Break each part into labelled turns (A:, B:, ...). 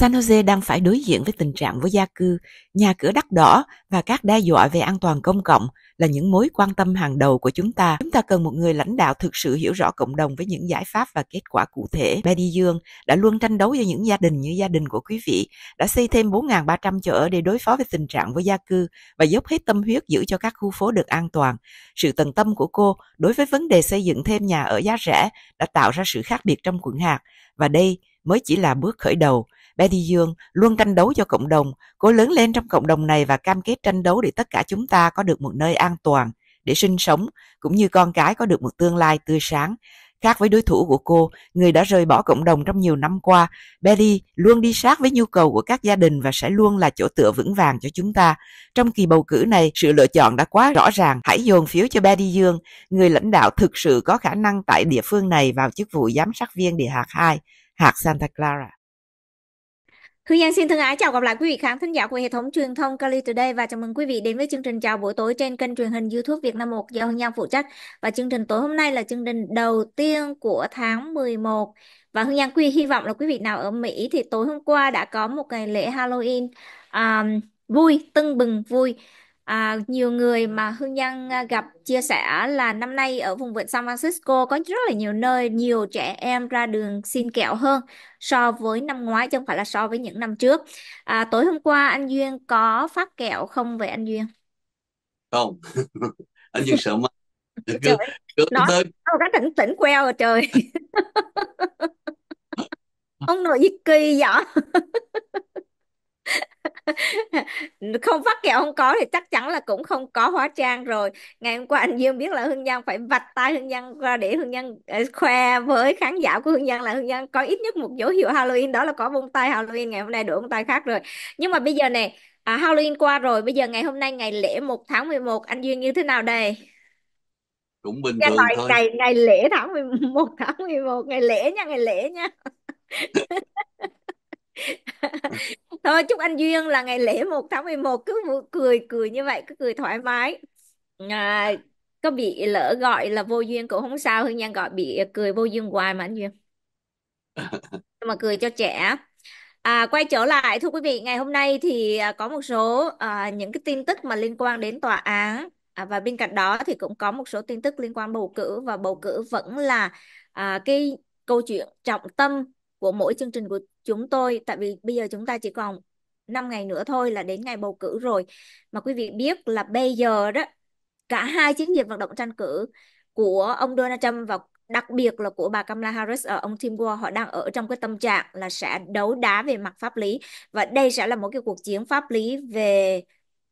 A: San Jose đang phải đối diện với tình trạng với gia cư, nhà cửa đắt đỏ và các đe dọa về an toàn công cộng là những mối quan tâm hàng đầu của chúng ta. Chúng ta cần một người lãnh đạo thực sự hiểu rõ cộng đồng với những giải pháp và kết quả cụ thể. Betty Dương đã luôn tranh đấu cho những gia đình như gia đình của quý vị, đã xây thêm 4.300 chỗ ở để đối phó với tình trạng với gia cư và dốc hết tâm huyết giữ cho các khu phố được an toàn. Sự tận tâm của cô đối với vấn đề xây dựng thêm nhà ở giá rẻ đã tạo ra sự khác biệt trong quận hạt và đây mới chỉ là bước khởi đầu Betty Dương luôn tranh đấu cho cộng đồng, cố lớn lên trong cộng đồng này và cam kết tranh đấu để tất cả chúng ta có được một nơi an toàn để sinh sống, cũng như con cái có được một tương lai tươi sáng. Khác với đối thủ của cô, người đã rời bỏ cộng đồng trong nhiều năm qua, Betty luôn đi sát với nhu cầu của các gia đình và sẽ luôn là chỗ tựa vững vàng cho chúng ta. Trong kỳ bầu cử này, sự lựa chọn đã quá rõ ràng. Hãy dồn phiếu cho Betty Dương, người lãnh đạo thực sự có khả năng tại địa phương này vào chức vụ giám sát viên địa hạt 2, hạt Santa Clara.
B: Hương Giang xin thân ái chào gặp lại quý vị khán thính giả của hệ thống truyền thông Kali Today và chào mừng quý vị đến với chương trình chào buổi tối trên kênh truyền hình YouTube Việt Nam 1 do Hương Giang phụ trách. Và chương trình tối hôm nay là chương trình đầu tiên của tháng 11 và Hương Giang quy hy vọng là quý vị nào ở Mỹ thì tối hôm qua đã có một ngày lễ Halloween um, vui, tưng bừng vui À, nhiều người mà Hương Giang à, gặp chia sẻ là năm nay ở vùng vịnh San Francisco có rất là nhiều nơi nhiều trẻ em ra đường xin kẹo hơn so với năm ngoái chứ không phải là so với những năm trước. À, tối hôm qua anh Duyên có phát kẹo không về anh Duyên?
C: Không, anh Duyên sợ ma. Trời, cứ nói tới
B: cái tỉnh tỉnh queo rồi à trời. Ông nội gì kỳ vậy? không phát kẹo không có thì chắc chắn là cũng không có hóa trang rồi ngày hôm qua anh Dương biết là Hương Giang phải vạch tay Hương Giang ra để Hương Giang ờ, khoe với khán giả của Hương Giang là Hương Giang có ít nhất một dấu hiệu Halloween đó là có bông tai Halloween ngày hôm nay đổi bông tai khác rồi nhưng mà bây giờ này à, Halloween qua rồi bây giờ ngày hôm nay ngày lễ 1 tháng 11 anh Dương như thế nào đây
C: cũng bình nghe thường thôi ngày ngày lễ tháng
B: 11 tháng 11 ngày lễ nha ngày lễ nha thôi chúc anh Duyên là ngày lễ 1 tháng 11 cứ cười cười như vậy cứ cười thoải mái à, có bị lỡ gọi là vô duyên cũng không sao Hương Nhan gọi bị cười vô duyên hoài mà anh Duyên mà cười cho trẻ À, quay trở lại thưa quý vị ngày hôm nay thì à, có một số à, những cái tin tức mà liên quan đến tòa án à, và bên cạnh đó thì cũng có một số tin tức liên quan bầu cử và bầu cử vẫn là à, cái câu chuyện trọng tâm của mỗi chương trình của chúng tôi tại vì bây giờ chúng ta chỉ còn 5 ngày nữa thôi là đến ngày bầu cử rồi mà quý vị biết là bây giờ đó cả hai chiến dịch vận động tranh cử của ông Donald Trump và đặc biệt là của bà Kamala Harris ở ông Tim War họ đang ở trong cái tâm trạng là sẽ đấu đá về mặt pháp lý và đây sẽ là một cái cuộc chiến pháp lý về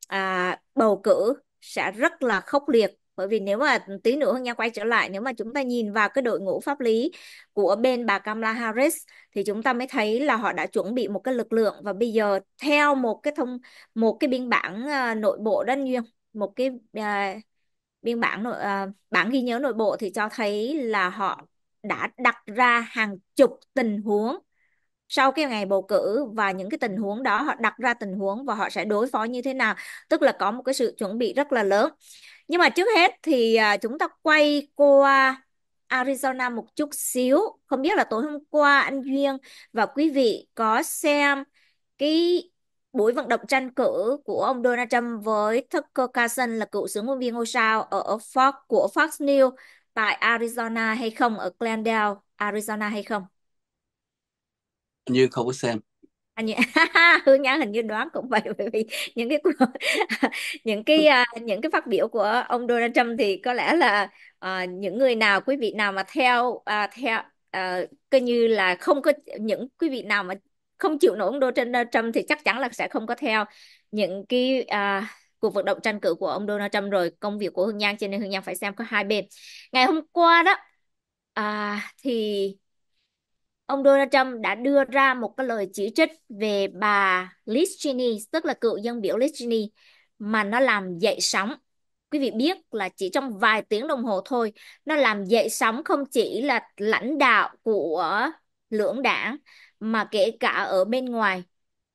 B: à, bầu cử sẽ rất là khốc liệt bởi vì nếu mà tí nữa Hương Nha quay trở lại nếu mà chúng ta nhìn vào cái đội ngũ pháp lý của bên bà Kamala Harris thì chúng ta mới thấy là họ đã chuẩn bị một cái lực lượng và bây giờ theo một cái thông một cái biên bản uh, nội bộ đó Duyên một cái uh, biên bản nội uh, bản ghi nhớ nội bộ thì cho thấy là họ đã đặt ra hàng chục tình huống sau cái ngày bầu cử và những cái tình huống đó họ đặt ra tình huống và họ sẽ đối phó như thế nào tức là có một cái sự chuẩn bị rất là lớn nhưng mà trước hết thì à, chúng ta quay qua Arizona một chút xíu không biết là tối hôm qua anh Duyên và quý vị có xem cái buổi vận động tranh cử của ông Donald Trump với Tucker Carlson là cựu sướng ngôn viên ngôi sao ở Fox của Fox News tại Arizona hay không ở Glendale Arizona hay không
C: như không có xem
B: anh Nhi- Hương Nhã hình như đoán cũng vậy bởi vì những cái những cái à, những cái phát biểu của ông Donald Trump thì có lẽ là à, những người nào quý vị nào mà theo à, theo à, coi như là không có những quý vị nào mà không chịu nổi ông Donald Trump thì chắc chắn là sẽ không có theo những cái à, cuộc vận động tranh cử của ông Donald Trump rồi công việc của Hương Nhang cho nên Hương Nhang phải xem có hai bên ngày hôm qua đó à, thì ông Donald Trump đã đưa ra một cái lời chỉ trích về bà Liz Cheney, tức là cựu dân biểu Liz Cheney, mà nó làm dậy sóng. Quý vị biết là chỉ trong vài tiếng đồng hồ thôi, nó làm dậy sóng không chỉ là lãnh đạo của lưỡng đảng, mà kể cả ở bên ngoài.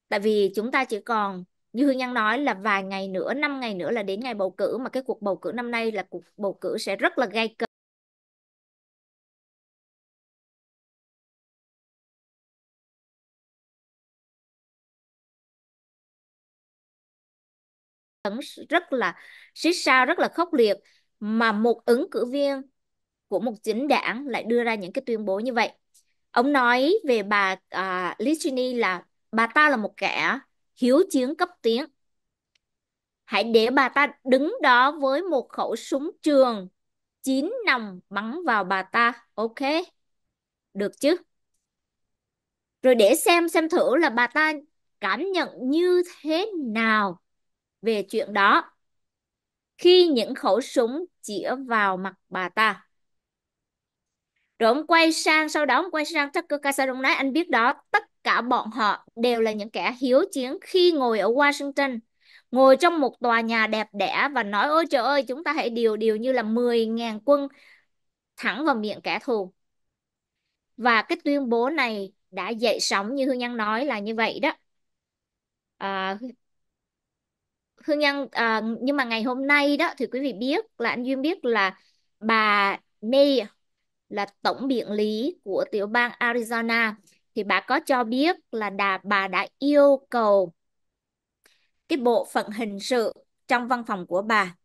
B: Tại vì chúng ta chỉ còn như Hương Nhân nói là vài ngày nữa, 5 ngày nữa là đến ngày bầu cử mà cái cuộc bầu cử năm nay là cuộc bầu cử sẽ rất là gay cấn thấn rất là xích sao rất là khốc liệt mà một ứng cử viên của một chính đảng lại đưa ra những cái tuyên bố như vậy ông nói về bà à, uh, là bà ta là một kẻ hiếu chiến cấp tiến hãy để bà ta đứng đó với một khẩu súng trường chín nòng bắn vào bà ta ok được chứ rồi để xem xem thử là bà ta cảm nhận như thế nào về chuyện đó khi những khẩu súng chĩa vào mặt bà ta. Rồi ông quay sang, sau đó ông quay sang Tucker Carlson, ông nói anh biết đó, tất cả bọn họ đều là những kẻ hiếu chiến khi ngồi ở Washington, ngồi trong một tòa nhà đẹp đẽ và nói ôi trời ơi, chúng ta hãy điều điều như là 10.000 quân thẳng vào miệng kẻ thù. Và cái tuyên bố này đã dậy sóng như Hương Nhân nói là như vậy đó. À, Hương Nhân à, nhưng mà ngày hôm nay đó thì quý vị biết là anh Duyên biết là bà May là tổng biện lý của tiểu bang Arizona thì bà có cho biết là đà, bà đã yêu cầu cái bộ phận hình sự trong văn phòng của bà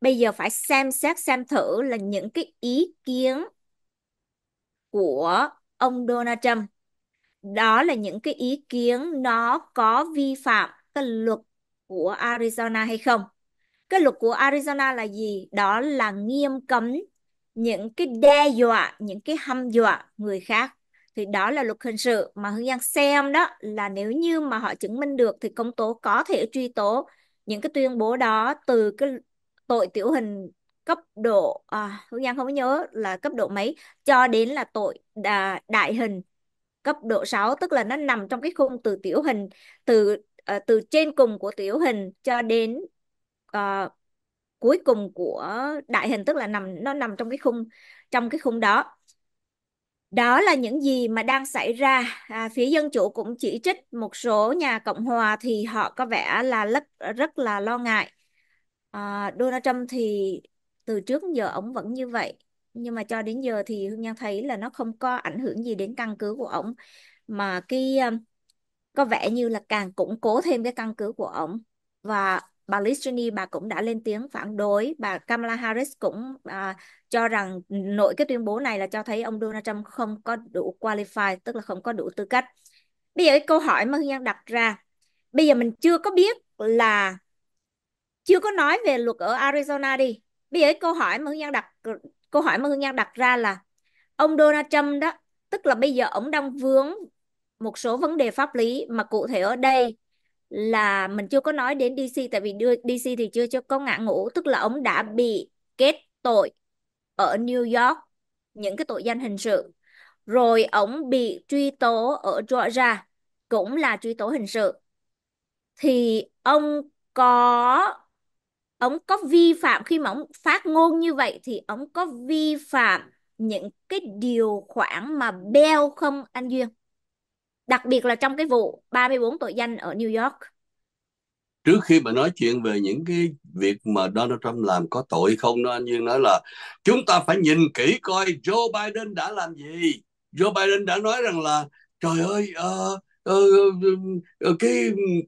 B: bây giờ phải xem xét xem thử là những cái ý kiến của ông Donald Trump đó là những cái ý kiến nó có vi phạm cái luật của Arizona hay không. Cái luật của Arizona là gì? Đó là nghiêm cấm những cái đe dọa, những cái hăm dọa người khác. Thì đó là luật hình sự mà Hương Giang xem đó là nếu như mà họ chứng minh được thì công tố có thể truy tố những cái tuyên bố đó từ cái tội tiểu hình cấp độ à, Hương Giang không nhớ là cấp độ mấy cho đến là tội đại hình cấp độ 6 tức là nó nằm trong cái khung từ tiểu hình từ uh, từ trên cùng của tiểu hình cho đến uh, cuối cùng của đại hình tức là nằm nó nằm trong cái khung trong cái khung đó đó là những gì mà đang xảy ra à, phía dân chủ cũng chỉ trích một số nhà cộng hòa thì họ có vẻ là rất rất là lo ngại à, Donald Trump thì từ trước giờ ổng vẫn như vậy nhưng mà cho đến giờ thì Hương Nhan thấy là nó không có ảnh hưởng gì đến căn cứ của ổng mà cái có vẻ như là càng củng cố thêm cái căn cứ của ông và bà Liz Cheney bà cũng đã lên tiếng phản đối bà Kamala Harris cũng à, cho rằng nội cái tuyên bố này là cho thấy ông Donald Trump không có đủ qualify tức là không có đủ tư cách bây giờ cái câu hỏi mà Hương Giang đặt ra bây giờ mình chưa có biết là chưa có nói về luật ở Arizona đi bây giờ cái câu hỏi mà Hương Giang đặt câu hỏi mà Hương Giang đặt ra là ông Donald Trump đó tức là bây giờ ông đang vướng một số vấn đề pháp lý mà cụ thể ở đây là mình chưa có nói đến DC tại vì DC thì chưa cho có ngã ngũ tức là ông đã bị kết tội ở New York những cái tội danh hình sự rồi ông bị truy tố ở Georgia cũng là truy tố hình sự thì ông có ông có vi phạm khi mà ông phát ngôn như vậy thì ông có vi phạm những cái điều khoản mà beo không anh Duyên đặc biệt là trong cái vụ 34 tội danh ở New York
C: trước khi mà nói chuyện về những cái việc mà Donald Trump làm có tội không đó anh Duyên nói là chúng ta phải nhìn kỹ coi Joe Biden đã làm gì Joe Biden đã nói rằng là trời ơi uh, uh, uh, cái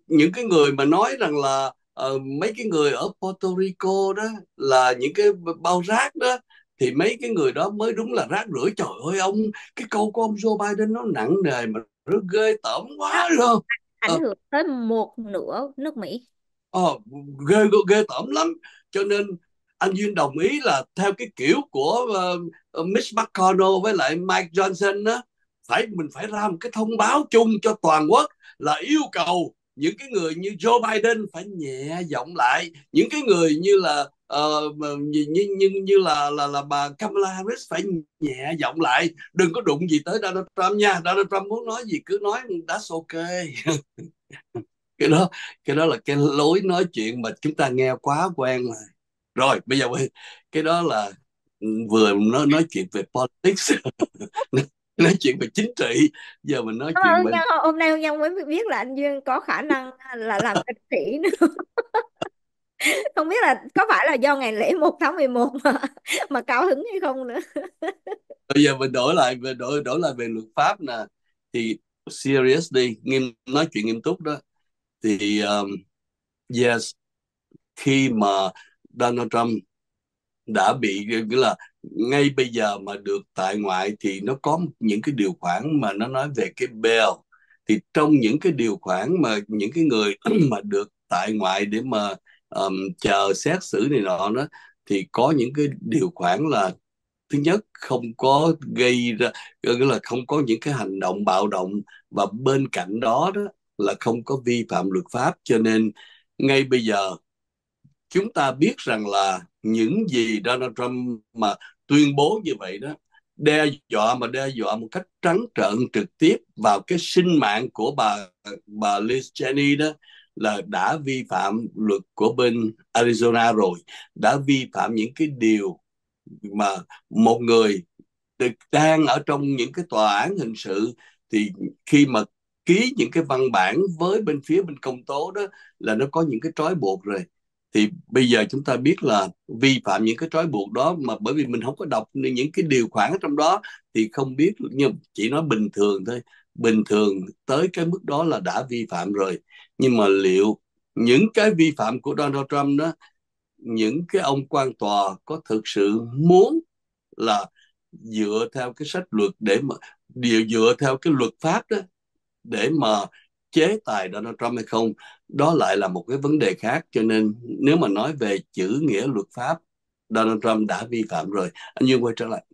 C: những cái người mà nói rằng là uh, mấy cái người ở Puerto Rico đó là những cái bao rác đó thì mấy cái người đó mới đúng là rác rưởi trời ơi ông cái câu của ông Joe Biden nó nặng nề mà rất ghê tởm quá luôn
B: ảnh ờ. hưởng tới một nửa nước Mỹ
C: ờ, ghê ghê tởm lắm cho nên anh Duyên đồng ý là theo cái kiểu của uh, Mitch McConnell với lại Mike Johnson đó, phải mình phải ra một cái thông báo chung cho toàn quốc là yêu cầu những cái người như Joe Biden phải nhẹ giọng lại những cái người như là uh, như, như như là là là bà Kamala Harris phải nhẹ giọng lại đừng có đụng gì tới Donald Trump nha Donald Trump muốn nói gì cứ nói that's okay cái đó cái đó là cái lối nói chuyện mà chúng ta nghe quá quen rồi rồi bây giờ cái đó là ừ, vừa nói nói chuyện về politics nói chuyện về chính trị giờ mình nói ờ, chuyện về... Nhân, hôm
B: nay nhân mới biết là anh duyên có khả năng là làm kịch sĩ nữa không biết là có phải là do ngày lễ 1 tháng 11 mà mà cao hứng hay không nữa
C: bây giờ mình đổi lại về đổi đổi lại về luật pháp nè thì serious đi nghiêm nói chuyện nghiêm túc đó thì um, yes khi mà Donald Trump đã bị nghĩa là ngay bây giờ mà được tại ngoại thì nó có những cái điều khoản mà nó nói về cái bail thì trong những cái điều khoản mà những cái người mà được tại ngoại để mà um, chờ xét xử này nọ đó thì có những cái điều khoản là thứ nhất không có gây ra nghĩa là không có những cái hành động bạo động và bên cạnh đó đó là không có vi phạm luật pháp cho nên ngay bây giờ chúng ta biết rằng là những gì Donald Trump mà tuyên bố như vậy đó đe dọa mà đe dọa một cách trắng trợn trực tiếp vào cái sinh mạng của bà bà Liz Cheney đó là đã vi phạm luật của bên Arizona rồi đã vi phạm những cái điều mà một người đang ở trong những cái tòa án hình sự thì khi mà ký những cái văn bản với bên phía bên công tố đó là nó có những cái trói buộc rồi thì bây giờ chúng ta biết là vi phạm những cái trói buộc đó mà bởi vì mình không có đọc những cái điều khoản trong đó thì không biết nhưng chỉ nói bình thường thôi bình thường tới cái mức đó là đã vi phạm rồi nhưng mà liệu những cái vi phạm của Donald Trump đó những cái ông quan tòa có thực sự muốn là dựa theo cái sách luật để mà dựa theo cái luật pháp đó để mà chế tài Donald Trump hay không đó lại là một cái vấn đề khác cho nên nếu mà nói về chữ nghĩa luật pháp Donald Trump đã vi phạm rồi anh Dương quay trở lại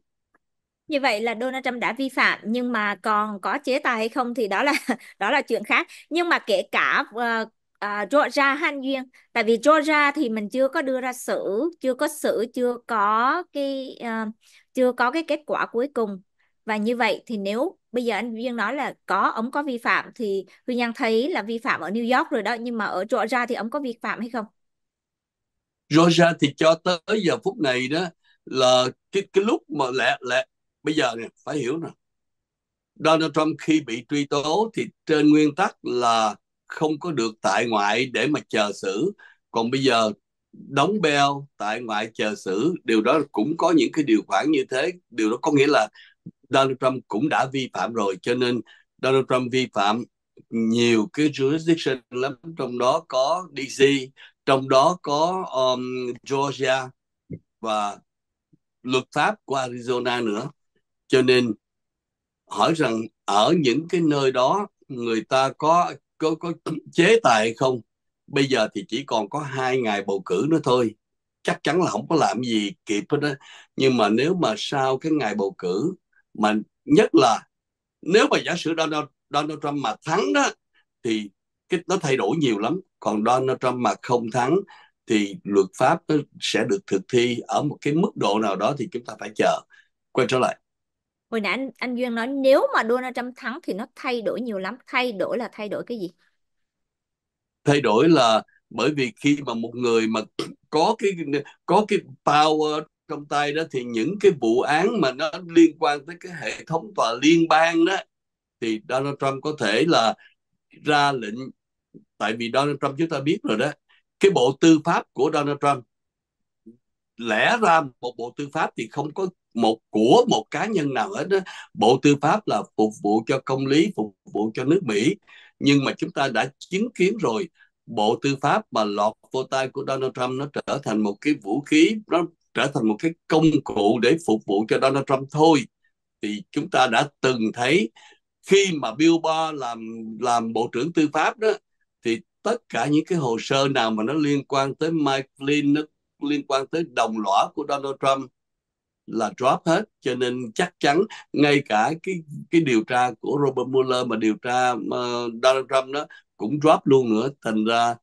B: như vậy là Donald Trump đã vi phạm nhưng mà còn có chế tài hay không thì đó là đó là chuyện khác nhưng mà kể cả uh, uh, Georgia Han Duyên tại vì Georgia thì mình chưa có đưa ra xử chưa có xử chưa có cái uh, chưa có cái kết quả cuối cùng và như vậy thì nếu bây giờ anh Duyên nói là có ông có vi phạm thì huy Giang thấy là vi phạm ở New York rồi đó nhưng mà ở Georgia thì ông có vi phạm hay không
C: Georgia thì cho tới giờ phút này đó là cái cái lúc mà lẽ lẽ bây giờ nè phải hiểu nè Donald Trump khi bị truy tố thì trên nguyên tắc là không có được tại ngoại để mà chờ xử còn bây giờ đóng bèo tại ngoại chờ xử điều đó cũng có những cái điều khoản như thế điều đó có nghĩa là Donald Trump cũng đã vi phạm rồi cho nên Donald Trump vi phạm nhiều cái jurisdiction lắm trong đó có DC trong đó có um, Georgia và luật pháp của Arizona nữa cho nên hỏi rằng ở những cái nơi đó người ta có có có chế tài không bây giờ thì chỉ còn có hai ngày bầu cử nữa thôi chắc chắn là không có làm gì kịp hết đó nhưng mà nếu mà sau cái ngày bầu cử mà nhất là nếu mà giả sử Donald, Donald Trump mà thắng đó thì cái nó thay đổi nhiều lắm còn Donald Trump mà không thắng thì luật pháp nó sẽ được thực thi ở một cái mức độ nào đó thì chúng ta phải chờ quay trở lại
B: hồi nãy anh anh Duyên nói nếu mà Donald Trump thắng thì nó thay đổi nhiều lắm thay đổi là thay đổi cái gì
C: thay đổi là bởi vì khi mà một người mà có cái có cái power trong tay đó thì những cái vụ án mà nó liên quan tới cái hệ thống tòa liên bang đó thì Donald Trump có thể là ra lệnh tại vì Donald Trump chúng ta biết rồi đó cái bộ tư pháp của Donald Trump lẽ ra một bộ tư pháp thì không có một của một cá nhân nào hết đó. bộ tư pháp là phục vụ cho công lý phục vụ cho nước Mỹ nhưng mà chúng ta đã chứng kiến rồi bộ tư pháp mà lọt vô tay của Donald Trump nó trở thành một cái vũ khí nó trở thành một cái công cụ để phục vụ cho Donald Trump thôi thì chúng ta đã từng thấy khi mà Bill Barr làm làm bộ trưởng tư pháp đó thì tất cả những cái hồ sơ nào mà nó liên quan tới Mike Flynn nó liên quan tới đồng lõa của Donald Trump là drop hết cho nên chắc chắn ngay cả cái cái điều tra của Robert Mueller mà điều tra uh, Donald Trump đó cũng drop luôn nữa thành ra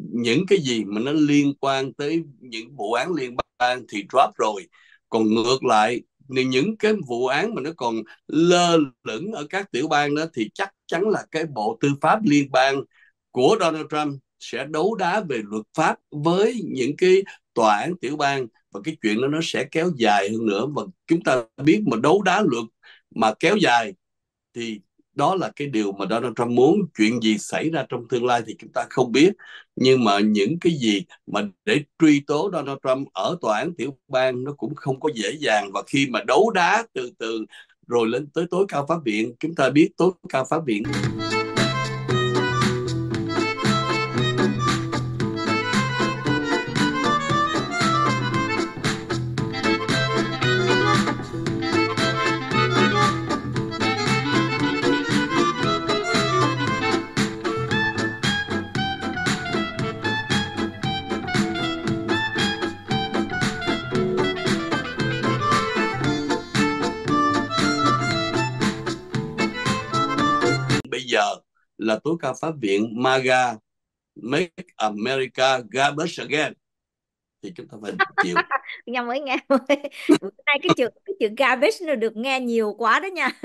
C: những cái gì mà nó liên quan tới những vụ án liên bang thì drop rồi còn ngược lại những cái vụ án mà nó còn lơ lửng ở các tiểu bang đó thì chắc chắn là cái bộ tư pháp liên bang của Donald Trump sẽ đấu đá về luật pháp với những cái tòa án tiểu bang và cái chuyện đó nó sẽ kéo dài hơn nữa và chúng ta biết mà đấu đá luật mà kéo dài thì đó là cái điều mà Donald Trump muốn chuyện gì xảy ra trong tương lai thì chúng ta không biết nhưng mà những cái gì mà để truy tố Donald Trump ở tòa án tiểu bang nó cũng không có dễ dàng và khi mà đấu đá từ từ rồi lên tới tối cao pháp viện chúng ta biết tối cao pháp viện là tối cao pháp viện MAGA Make America Garbage Again thì chúng ta phải chịu
B: nhầm mới nghe bữa nay cái chữ cái chữ garbage nó được nghe nhiều quá đó nha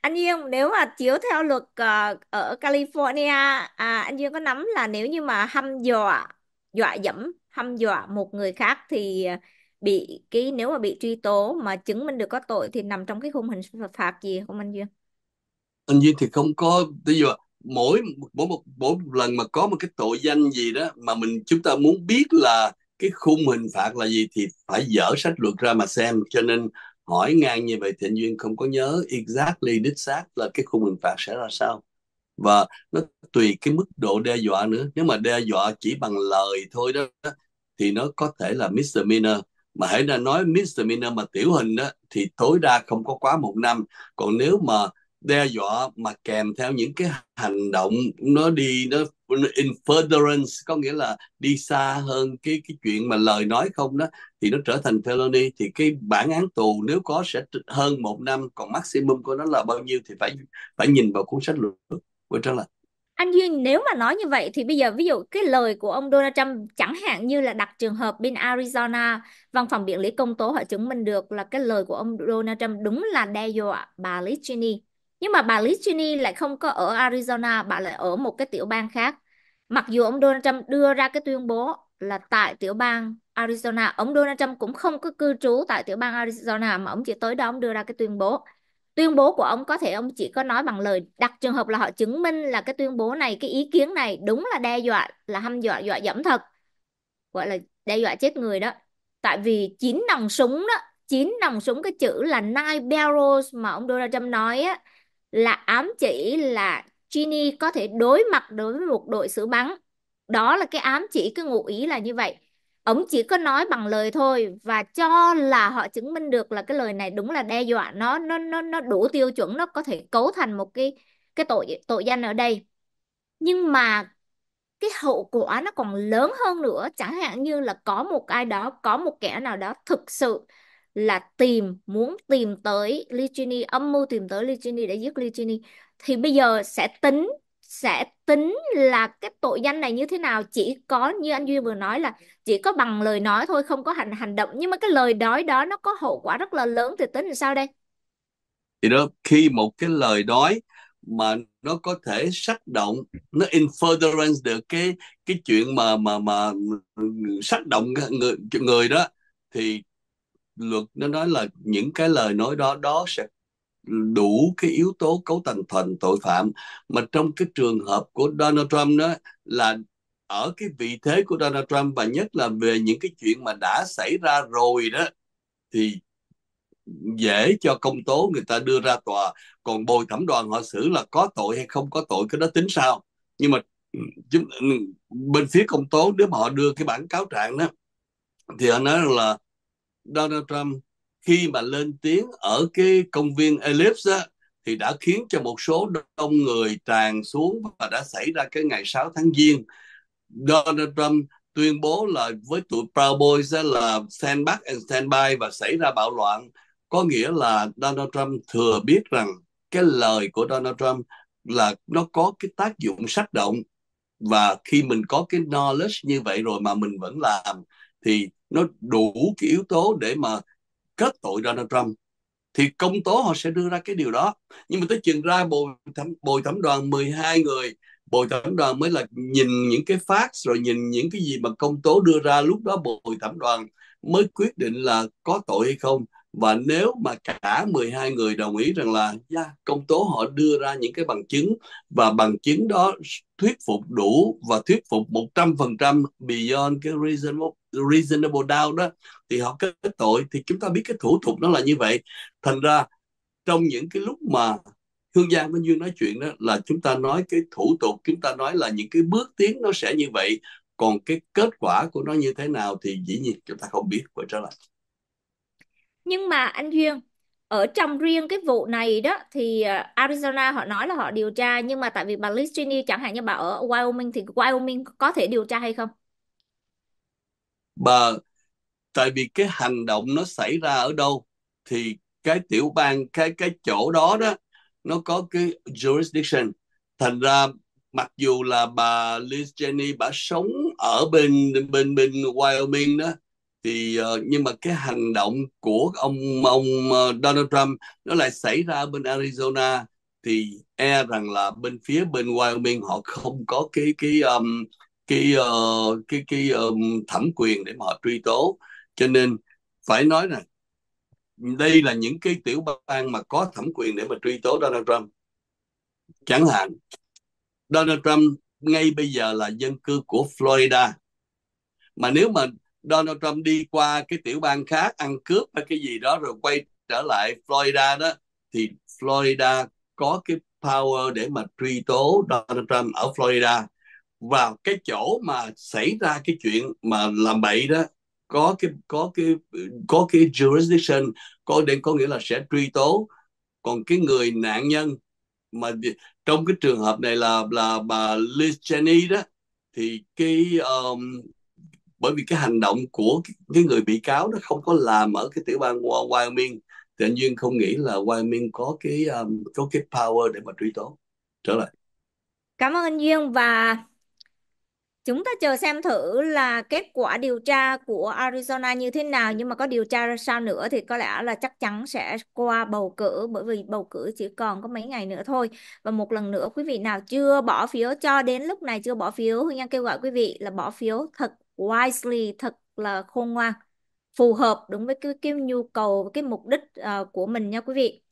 B: anh Dương nếu mà chiếu theo luật ờ, ở California à, anh Dương có nắm là nếu như mà hâm dọa dọa dẫm hâm dọa một người khác thì ờ, bị cái nếu mà bị truy tố mà chứng minh được có tội thì nằm trong cái khung hình phạt gì không anh Dương?
C: anh duy thì không có ví dụ mỗi mỗi một mỗi một lần mà có một cái tội danh gì đó mà mình chúng ta muốn biết là cái khung hình phạt là gì thì phải dở sách luật ra mà xem cho nên hỏi ngang như vậy thịnh duyên không có nhớ exactly đích xác là cái khung hình phạt sẽ ra sao và nó tùy cái mức độ đe dọa nữa nếu mà đe dọa chỉ bằng lời thôi đó thì nó có thể là misdemeanor mà hãy là nói misdemeanor mà tiểu hình đó thì tối đa không có quá một năm còn nếu mà đe dọa mà kèm theo những cái hành động nó đi nó in furtherance có nghĩa là đi xa hơn cái cái chuyện mà lời nói không đó thì nó trở thành felony thì cái bản án tù nếu có sẽ hơn một năm còn maximum của nó là bao nhiêu thì phải phải nhìn vào cuốn sách luật của Trang là
B: anh Duyên nếu mà nói như vậy thì bây giờ ví dụ cái lời của ông Donald Trump chẳng hạn như là đặt trường hợp bên Arizona văn phòng biện lý công tố họ chứng minh được là cái lời của ông Donald Trump đúng là đe dọa bà Liz Cheney nhưng mà bà Liz Cheney lại không có ở Arizona bà lại ở một cái tiểu bang khác mặc dù ông Donald Trump đưa ra cái tuyên bố là tại tiểu bang Arizona ông Donald Trump cũng không có cư trú tại tiểu bang Arizona mà ông chỉ tới đó ông đưa ra cái tuyên bố tuyên bố của ông có thể ông chỉ có nói bằng lời đặt trường hợp là họ chứng minh là cái tuyên bố này cái ý kiến này đúng là đe dọa là hăm dọa dọa dẫm thật gọi là đe dọa chết người đó tại vì chín nòng súng đó chín nòng súng cái chữ là nine barrels mà ông Donald Trump nói á là ám chỉ là Ginny có thể đối mặt đối với một đội xử bắn. Đó là cái ám chỉ, cái ngụ ý là như vậy. Ông chỉ có nói bằng lời thôi và cho là họ chứng minh được là cái lời này đúng là đe dọa nó nó nó nó đủ tiêu chuẩn nó có thể cấu thành một cái cái tội tội danh ở đây. Nhưng mà cái hậu quả nó còn lớn hơn nữa chẳng hạn như là có một ai đó có một kẻ nào đó thực sự là tìm muốn tìm tới Ligini âm mưu tìm tới Ligini để giết Ligini thì bây giờ sẽ tính sẽ tính là cái tội danh này như thế nào chỉ có như anh duy vừa nói là chỉ có bằng lời nói thôi không có hành hành động nhưng mà cái lời nói đó nó có hậu quả rất là lớn thì tính làm sao đây
C: thì đó khi một cái lời nói mà nó có thể sách động nó in furtherance được cái cái chuyện mà mà mà ừ, sách động người người đó thì luật nó nói là những cái lời nói đó đó sẽ đủ cái yếu tố cấu thành thành tội phạm mà trong cái trường hợp của Donald Trump đó là ở cái vị thế của Donald Trump và nhất là về những cái chuyện mà đã xảy ra rồi đó thì dễ cho công tố người ta đưa ra tòa còn bồi thẩm đoàn họ xử là có tội hay không có tội cái đó tính sao nhưng mà ừ, bên phía công tố nếu mà họ đưa cái bản cáo trạng đó thì họ nói là Donald Trump khi mà lên tiếng ở cái công viên Ellipse á, thì đã khiến cho một số đông người tràn xuống và đã xảy ra cái ngày 6 tháng Giêng. Donald Trump tuyên bố là với tụi Proud Boys á, là stand back and stand by và xảy ra bạo loạn. Có nghĩa là Donald Trump thừa biết rằng cái lời của Donald Trump là nó có cái tác dụng sách động và khi mình có cái knowledge như vậy rồi mà mình vẫn làm thì nó đủ cái yếu tố để mà kết tội Donald Trump thì công tố họ sẽ đưa ra cái điều đó nhưng mà tới chừng ra bồi thẩm bồi thẩm đoàn 12 người bồi thẩm đoàn mới là nhìn những cái phát rồi nhìn những cái gì mà công tố đưa ra lúc đó bồi thẩm đoàn mới quyết định là có tội hay không và nếu mà cả 12 người đồng ý rằng là yeah, dạ, công tố họ đưa ra những cái bằng chứng và bằng chứng đó thuyết phục đủ và thuyết phục 100% beyond cái reasonable, reasonable doubt đó thì họ kết tội thì chúng ta biết cái thủ tục nó là như vậy thành ra trong những cái lúc mà Hương Giang Minh Duyên nói chuyện đó là chúng ta nói cái thủ tục chúng ta nói là những cái bước tiến nó sẽ như vậy còn cái kết quả của nó như thế nào thì dĩ nhiên chúng ta không biết quay trở lại
B: nhưng mà anh Duyên ở trong riêng cái vụ này đó thì ờ, Arizona họ nói là họ điều tra nhưng mà tại vì bà Liz Cheney chẳng hạn như bà ở Wyoming thì Wyoming có thể điều tra hay không?
C: Bà tại vì cái hành động nó xảy ra ở đâu thì cái tiểu bang cái cái chỗ đó đó nó có cái jurisdiction thành ra mặc dù là bà Liz Cheney bà sống ở bên bên bên Wyoming đó thì ờ, nhưng mà cái hành động của ông ông ờ, Donald Trump nó lại xảy ra bên Arizona thì e rằng là bên phía bên Wyoming họ không có cái cái um, cái uh, cái cái um, thẩm quyền để mà họ truy tố cho nên phải nói là đây là những cái tiểu bang mà có thẩm quyền để mà truy tố Donald Trump chẳng hạn Donald Trump ngay bây giờ là dân cư của Florida mà nếu mà Donald Trump đi qua cái tiểu bang khác ăn cướp hay cái gì đó rồi quay trở lại Florida đó thì Florida có cái power để mà truy tố Donald Trump ở Florida và cái chỗ mà xảy ra cái chuyện mà làm bậy đó có cái có cái có cái jurisdiction có đến có nghĩa là sẽ truy tố còn cái người nạn nhân mà trong cái trường hợp này là là bà Liz Cheney đó thì cái um, bởi vì cái hành động của cái, người bị cáo nó không có làm ở cái tiểu bang Wyoming thì anh Duyên không nghĩ là Wyoming có cái um, có cái power để mà truy tố trở lại
B: cảm ơn anh Duyên và chúng ta chờ xem thử là kết quả điều tra của Arizona như thế nào nhưng mà có điều tra ra sao nữa thì có lẽ là chắc chắn sẽ qua bầu cử bởi vì bầu cử chỉ còn có mấy ngày nữa thôi và một lần nữa quý vị nào chưa bỏ phiếu cho đến lúc này chưa bỏ phiếu Hương Nhân kêu gọi quý vị là bỏ phiếu thật wisely thật là khôn ngoan phù hợp đúng với cái, cái nhu cầu cái mục đích uh, của mình nha quý vị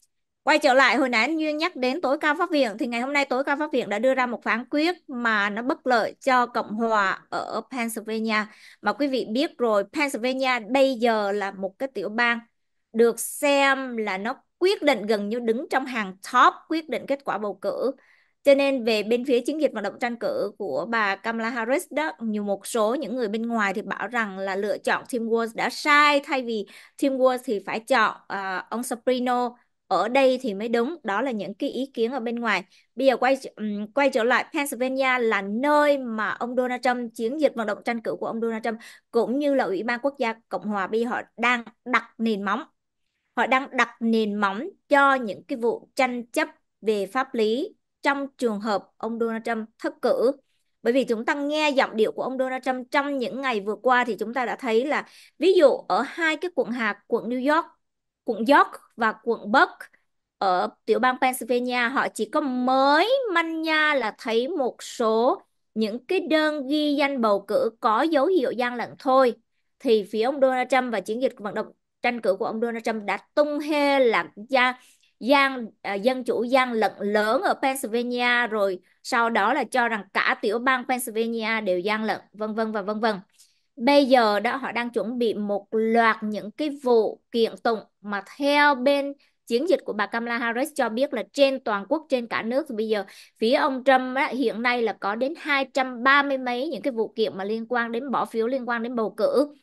B: quay trở lại hồi nãy anh Duyên nhắc đến tối cao pháp viện thì ngày hôm nay tối cao pháp viện đã đưa ra một phán quyết mà nó bất lợi cho Cộng hòa ở Pennsylvania mà quý vị biết rồi Pennsylvania bây giờ là một cái tiểu bang được xem là nó quyết định gần như đứng trong hàng top quyết định kết quả bầu cử cho nên về bên phía chiến dịch vận động tranh cử của bà Kamala Harris đó nhiều một số những người bên ngoài thì bảo rằng là lựa chọn Tim Walz đã sai thay vì Tim Walz thì phải chọn uh, ông Soprano ở đây thì mới đúng đó là những cái ý kiến ở bên ngoài bây giờ quay quay trở lại Pennsylvania là nơi mà ông Donald Trump chiến dịch vận động tranh cử của ông Donald Trump cũng như là ủy ban quốc gia cộng hòa bây họ đang đặt nền móng họ đang đặt nền móng cho những cái vụ tranh chấp về pháp lý trong trường hợp ông Donald Trump thất cử. Bởi vì chúng ta nghe giọng điệu của ông Donald Trump trong những ngày vừa qua thì chúng ta đã thấy là ví dụ ở hai cái quận hạt, quận New York, quận York và quận Bắc ở tiểu bang Pennsylvania họ chỉ có mới manh nha là thấy một số những cái đơn ghi danh bầu cử có dấu hiệu gian lận thôi thì phía ông Donald Trump và chiến dịch vận động tranh cử của ông Donald Trump đã tung hê làm ra gian à, dân chủ gian lận lớn ở Pennsylvania rồi sau đó là cho rằng cả tiểu bang Pennsylvania đều gian lận vân vân và vân vân bây giờ đó họ đang chuẩn bị một loạt những cái vụ kiện tụng mà theo bên chiến dịch của bà Kamala Harris cho biết là trên toàn quốc trên cả nước thì bây giờ phía ông Trump á, hiện nay là có đến 230 mấy những cái vụ kiện mà liên quan đến bỏ phiếu liên quan đến bầu cử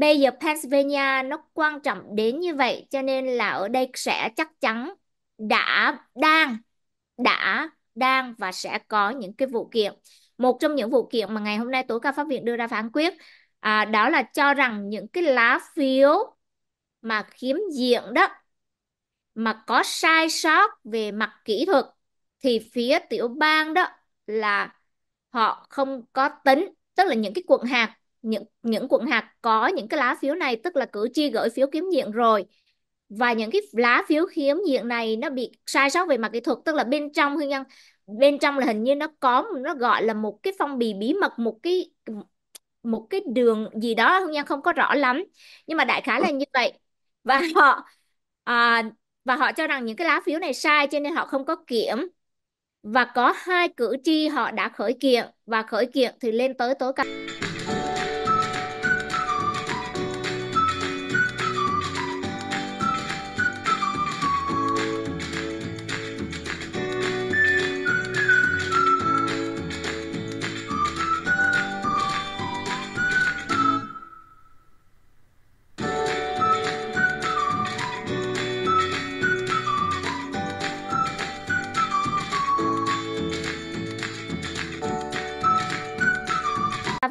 B: bây giờ Pennsylvania nó quan trọng đến như vậy cho nên là ở đây sẽ chắc chắn đã đang đã đang và sẽ có những cái vụ kiện một trong những vụ kiện mà ngày hôm nay tối cao pháp viện đưa ra phán quyết à, đó là cho rằng những cái lá phiếu mà khiếm diện đó mà có sai sót về mặt kỹ thuật thì phía tiểu bang đó là họ không có tính tức là những cái quận hạt những những quận hạt có những cái lá phiếu này tức là cử tri gửi phiếu kiếm diện rồi và những cái lá phiếu khiếm diện này nó bị sai sót về mặt kỹ thuật tức là bên trong hương nhân bên trong là hình như nó có nó gọi là một cái phong bì bí mật một cái một cái đường gì đó hương nhân không có rõ lắm nhưng mà đại khái là như vậy và họ à, và họ cho rằng những cái lá phiếu này sai cho nên họ không có kiểm và có hai cử tri họ đã khởi kiện và khởi kiện thì lên tới tối cao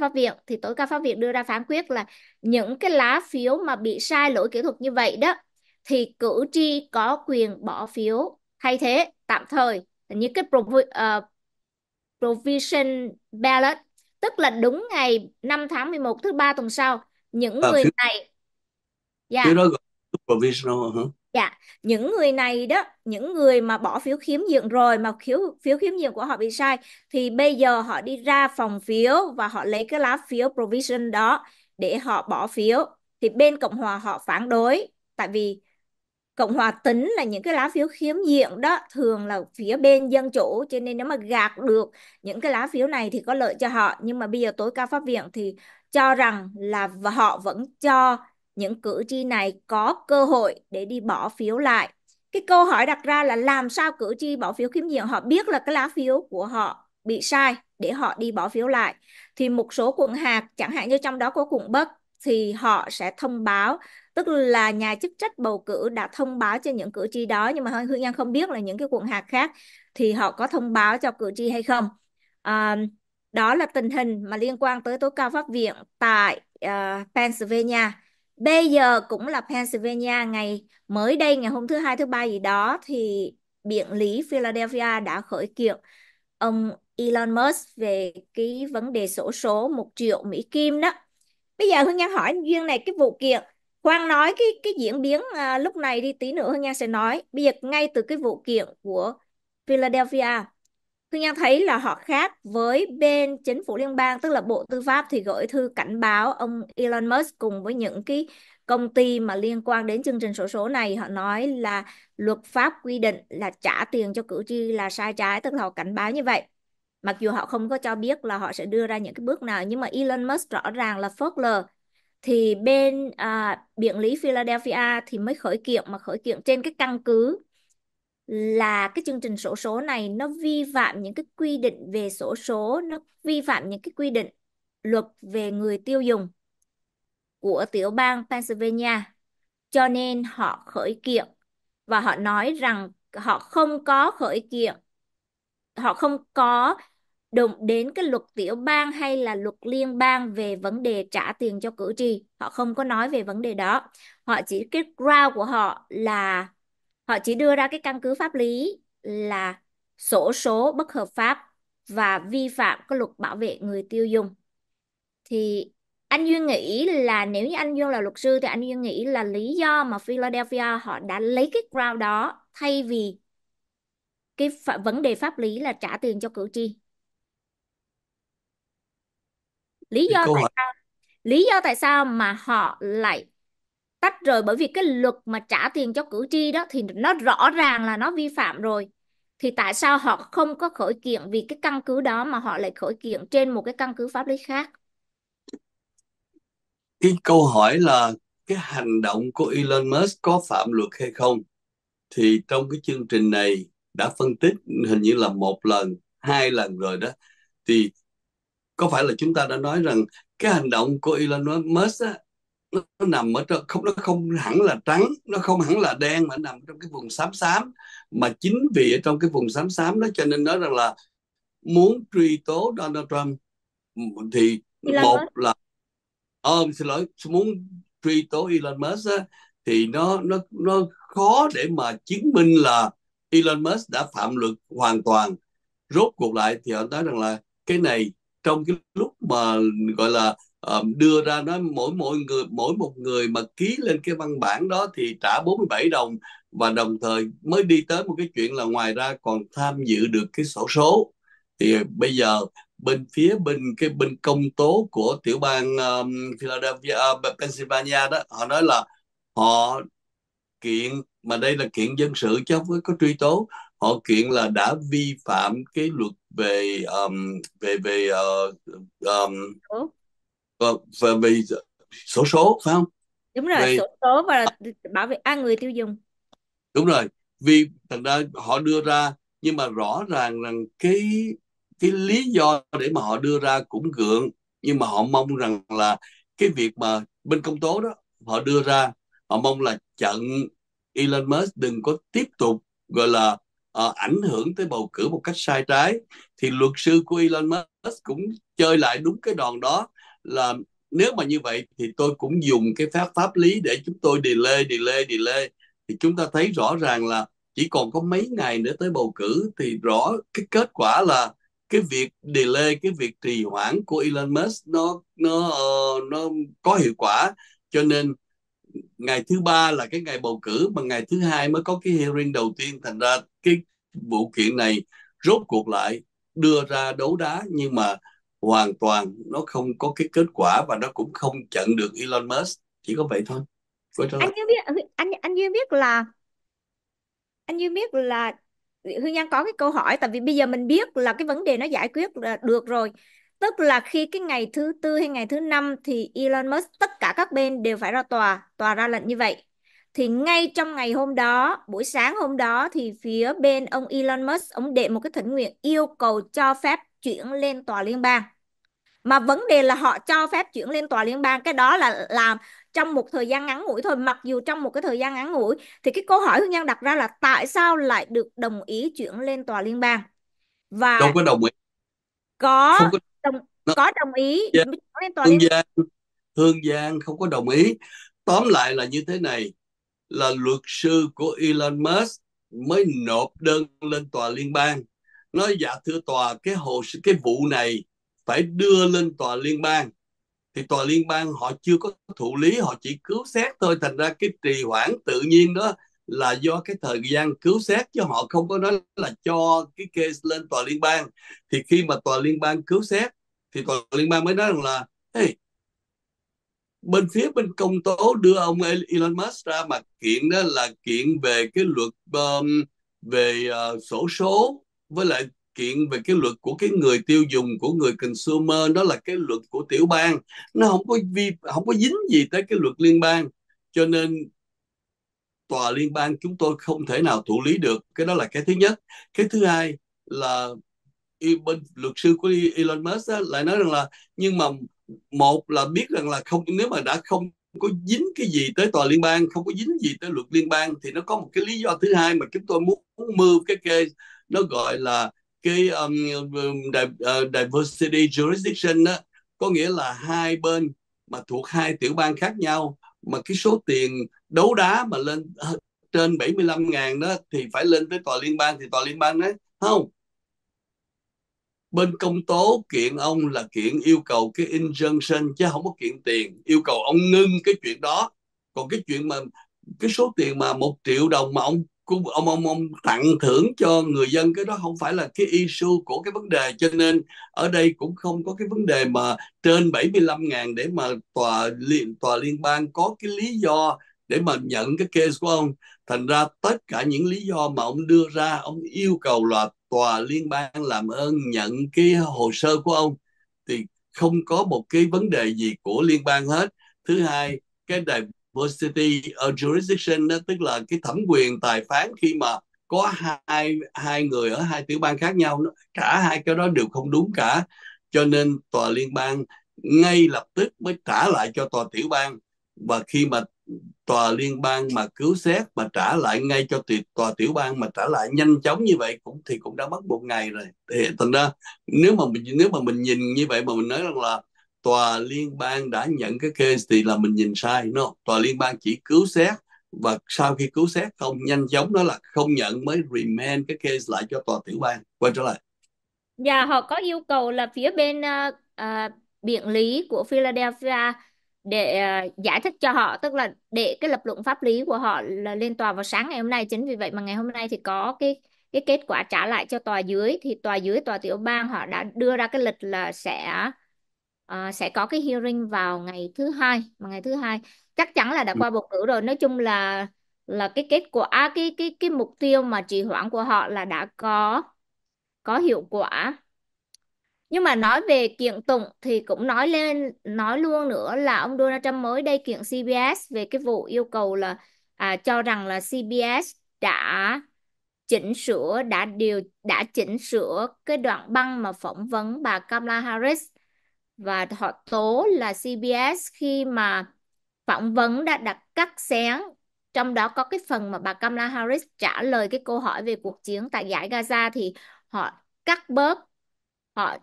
B: pháp viện thì tối cao pháp viện đưa ra phán quyết là những cái lá phiếu mà bị sai lỗi kỹ thuật như vậy đó thì cử tri có quyền bỏ phiếu thay thế tạm thời những cái provi uh, provision ballot tức là đúng ngày 5 tháng 11 thứ ba tuần sau những à, người phiếu, này dạ phiếu đó gọi
C: provisional huh?
B: Dạ, những người này đó, những người mà bỏ phiếu khiếm nhượng rồi mà phiếu phiếu khiếm nhượng của họ bị sai thì bây giờ họ đi ra phòng phiếu và họ lấy cái lá phiếu provision đó để họ bỏ phiếu. Thì bên Cộng hòa họ phản đối tại vì Cộng hòa tính là những cái lá phiếu khiếm nhượng đó thường là phía bên dân chủ cho nên nếu mà gạt được những cái lá phiếu này thì có lợi cho họ nhưng mà bây giờ tối cao pháp viện thì cho rằng là họ vẫn cho những cử tri này có cơ hội để đi bỏ phiếu lại. Cái câu hỏi đặt ra là làm sao cử tri bỏ phiếu khiếm nhượng họ biết là cái lá phiếu của họ bị sai để họ đi bỏ phiếu lại. Thì một số quận hạt, chẳng hạn như trong đó có quận Bắc, thì họ sẽ thông báo tức là nhà chức trách bầu cử đã thông báo cho những cử tri đó nhưng mà hương Giang không biết là những cái quận hạt khác thì họ có thông báo cho cử tri hay không à, đó là tình hình mà liên quan tới tố cao pháp viện tại uh, Pennsylvania bây giờ cũng là Pennsylvania ngày mới đây ngày hôm thứ hai thứ ba gì đó thì biện lý Philadelphia đã khởi kiện ông Elon Musk về cái vấn đề sổ số một triệu Mỹ Kim đó. Bây giờ Hương Nhan hỏi Duyên này cái vụ kiện Quang nói cái cái diễn biến à, lúc này đi tí nữa Hương Nhan sẽ nói. Bây giờ ngay từ cái vụ kiện của Philadelphia Thư Nhân thấy là họ khác với bên chính phủ liên bang, tức là Bộ Tư pháp thì gửi thư cảnh báo ông Elon Musk cùng với những cái công ty mà liên quan đến chương trình sổ số, này. Họ nói là luật pháp quy định là trả tiền cho cử tri là sai trái, tức là họ cảnh báo như vậy. Mặc dù họ không có cho biết là họ sẽ đưa ra những cái bước nào, nhưng mà Elon Musk rõ ràng là phớt lờ thì bên à, biện lý Philadelphia thì mới khởi kiện mà khởi kiện trên cái căn cứ là cái chương trình sổ số này nó vi phạm những cái quy định về sổ số, nó vi phạm những cái quy định luật về người tiêu dùng của tiểu bang Pennsylvania. Cho nên họ khởi kiện và họ nói rằng họ không có khởi kiện, họ không có đụng đến cái luật tiểu bang hay là luật liên bang về vấn đề trả tiền cho cử tri. Họ không có nói về vấn đề đó. Họ chỉ cái ground của họ là họ chỉ đưa ra cái căn cứ pháp lý là sổ số bất hợp pháp và vi phạm các luật bảo vệ người tiêu dùng thì anh duy nghĩ là nếu như anh duy là luật sư thì anh duy nghĩ là lý do mà Philadelphia họ đã lấy cái ground đó thay vì cái vấn đề pháp lý là trả tiền cho cử tri lý do tại sao lý do tại sao mà họ lại tách rời bởi vì cái luật mà trả tiền cho cử tri đó thì nó rõ ràng là nó vi phạm rồi thì tại sao họ không có khởi kiện vì cái căn cứ đó mà họ lại khởi kiện trên một cái căn cứ pháp lý khác
C: cái câu hỏi là cái hành động của Elon Musk có phạm luật hay không thì trong cái chương trình này đã phân tích hình như là một lần hai lần rồi đó thì có phải là chúng ta đã nói rằng cái hành động của Elon Musk á, nó, nó nằm ở trong không nó không hẳn là trắng nó không hẳn là đen mà nằm trong cái vùng xám xám mà chính vì ở trong cái vùng xám xám đó cho nên nói rằng là muốn truy tố Donald Trump thì Elon một Musk. là ờ, xin lỗi muốn truy tố Elon Musk á, thì nó nó nó khó để mà chứng minh là Elon Musk đã phạm luật hoàn toàn rốt cuộc lại thì họ nói rằng là cái này trong cái lúc mà gọi là đưa ra nói mỗi mỗi người mỗi một người mà ký lên cái văn bản đó thì trả 47 đồng và đồng thời mới đi tới một cái chuyện là ngoài ra còn tham dự được cái sổ số thì bây giờ bên phía bên cái bên công tố của tiểu bang um, Philadelphia uh, Pennsylvania đó họ nói là họ kiện mà đây là kiện dân sự chứ không có truy tố họ kiện là đã vi phạm cái luật về um, về về uh, um, Ờ, và, vì sổ số phải không
B: đúng rồi vì, sổ số và bảo vệ à, người tiêu dùng
C: đúng rồi vì thành ra họ đưa ra nhưng mà rõ ràng rằng cái cái lý do để mà họ đưa ra cũng gượng nhưng mà họ mong rằng là cái việc mà bên công tố đó họ đưa ra họ mong là chặn Elon Musk đừng có tiếp tục gọi là uh, ảnh hưởng tới bầu cử một cách sai trái thì luật sư của Elon Musk cũng chơi lại đúng cái đòn đó là nếu mà như vậy thì tôi cũng dùng cái pháp pháp lý để chúng tôi delay delay delay thì chúng ta thấy rõ ràng là chỉ còn có mấy ngày nữa tới bầu cử thì rõ cái kết quả là cái việc delay cái việc trì hoãn của Elon Musk nó nó ờ, nó có hiệu quả cho nên ngày thứ ba là cái ngày bầu cử mà ngày thứ hai mới có cái hearing đầu tiên thành ra cái vụ kiện này rốt cuộc lại đưa ra đấu đá nhưng mà hoàn toàn nó không có cái kết quả và nó cũng không chặn được Elon Musk chỉ có vậy thôi có anh như
B: biết anh anh như biết là anh như biết là Hương Nhan có cái câu hỏi tại vì bây giờ mình biết là cái vấn đề nó giải quyết là được rồi tức là khi cái ngày thứ tư hay ngày thứ năm thì Elon Musk tất cả các bên đều phải ra tòa tòa ra lệnh như vậy thì ngay trong ngày hôm đó buổi sáng hôm đó thì phía bên ông Elon Musk ông đệ một cái thỉnh nguyện yêu cầu cho phép chuyển lên tòa liên bang mà vấn đề là họ cho phép chuyển lên tòa liên bang cái đó là làm trong một thời gian ngắn ngủi thôi mặc dù trong một cái thời gian ngắn ngủi thì cái câu hỏi hương nhân đặt ra là tại sao lại được đồng ý chuyển lên tòa liên bang và đâu có đồng ý có có đồng, Nó... có đồng ý yeah. lên tòa hương liên giang
C: hương giang không có đồng ý tóm lại là như thế này là luật sư của Elon Musk mới nộp đơn lên tòa liên bang nói dạ thưa tòa cái hồ cái vụ này phải đưa lên tòa liên bang thì tòa liên bang họ chưa có thụ lý họ chỉ cứu xét thôi thành ra cái trì hoãn tự nhiên đó là do cái thời gian cứu xét chứ họ không có nói là cho cái case lên tòa liên bang thì khi mà tòa liên bang cứu xét thì tòa liên bang mới nói rằng là hey, bên phía bên công tố đưa ông Elon Musk ra mặt kiện đó là kiện về cái luật um, về uh, sổ số với lại kiện về cái luật của cái người tiêu dùng của người consumer đó là cái luật của tiểu bang nó không có vi không có dính gì tới cái luật liên bang cho nên tòa liên bang chúng tôi không thể nào thụ lý được cái đó là cái thứ nhất cái thứ hai là bên luật sư của Elon Musk á, lại nói rằng là nhưng mà một là biết rằng là không nếu mà đã không có dính cái gì tới tòa liên bang không có dính gì tới luật liên bang thì nó có một cái lý do thứ hai mà chúng tôi muốn move cái case nó gọi là cái um, ờ, diversity jurisdiction đó có nghĩa là hai bên mà thuộc hai tiểu bang khác nhau mà cái số tiền đấu đá mà lên ờ, trên 75 ngàn đó thì phải lên tới tòa liên bang thì tòa liên bang nói không bên công tố kiện ông là kiện yêu cầu cái injunction chứ không có kiện tiền yêu cầu ông ngưng cái chuyện đó còn cái chuyện mà cái số tiền mà một triệu đồng mà ông cũng ông ông ông tặng thưởng cho người dân cái đó không phải là cái issue của cái vấn đề cho nên ở đây cũng không có cái vấn đề mà trên 75 000 để mà tòa liên tòa liên bang có cái lý do để mà nhận cái case của ông thành ra tất cả những lý do mà ông đưa ra ông yêu cầu là tòa liên bang làm ơn nhận cái hồ sơ của ông thì không có một cái vấn đề gì của liên bang hết thứ hai cái đề diversity of jurisdiction đó, tức là cái thẩm quyền tài phán khi mà có hai hai người ở hai tiểu bang khác nhau cả hai cái đó đều không đúng cả cho nên tòa liên bang ngay lập tức mới trả lại cho tòa tiểu bang và khi mà tòa liên bang mà cứu xét mà trả lại ngay cho tòa tiểu bang mà trả lại nhanh chóng như vậy cũng thì cũng đã mất một ngày rồi thì thành ra nếu mà mình nếu mà mình nhìn như vậy mà mình nói rằng là tòa liên bang đã nhận cái case thì là mình nhìn sai nó no. tòa liên bang chỉ cứu xét và sau khi cứu xét không nhanh chóng đó là không nhận mới remand cái case lại cho tòa tiểu bang quay trở lại
B: dạ họ có yêu cầu là phía bên uh, uh, biện lý của Philadelphia để uh, giải thích cho họ tức là để cái lập luận pháp lý của họ là lên tòa vào sáng ngày hôm nay chính vì vậy mà ngày hôm nay thì có cái cái kết quả trả lại cho tòa dưới thì tòa dưới tòa tiểu bang họ đã đưa ra cái lịch là sẽ à, sẽ có cái hearing vào ngày thứ hai mà ngày thứ hai chắc chắn là đã qua bầu cử rồi nói chung là là cái kết quả à, cái cái cái mục tiêu mà trì hoãn của họ là đã có có hiệu quả nhưng mà nói về kiện tụng thì cũng nói lên nói luôn nữa là ông Donald Trump mới đây kiện CBS về cái vụ yêu cầu là à, cho rằng là CBS đã chỉnh sửa đã điều đã chỉnh sửa cái đoạn băng mà phỏng vấn bà Kamala Harris và họ tố là CBS khi mà phỏng vấn đã đặt cắt xén trong đó có cái phần mà bà Kamala Harris trả lời cái câu hỏi về cuộc chiến tại giải Gaza thì họ cắt bớt họ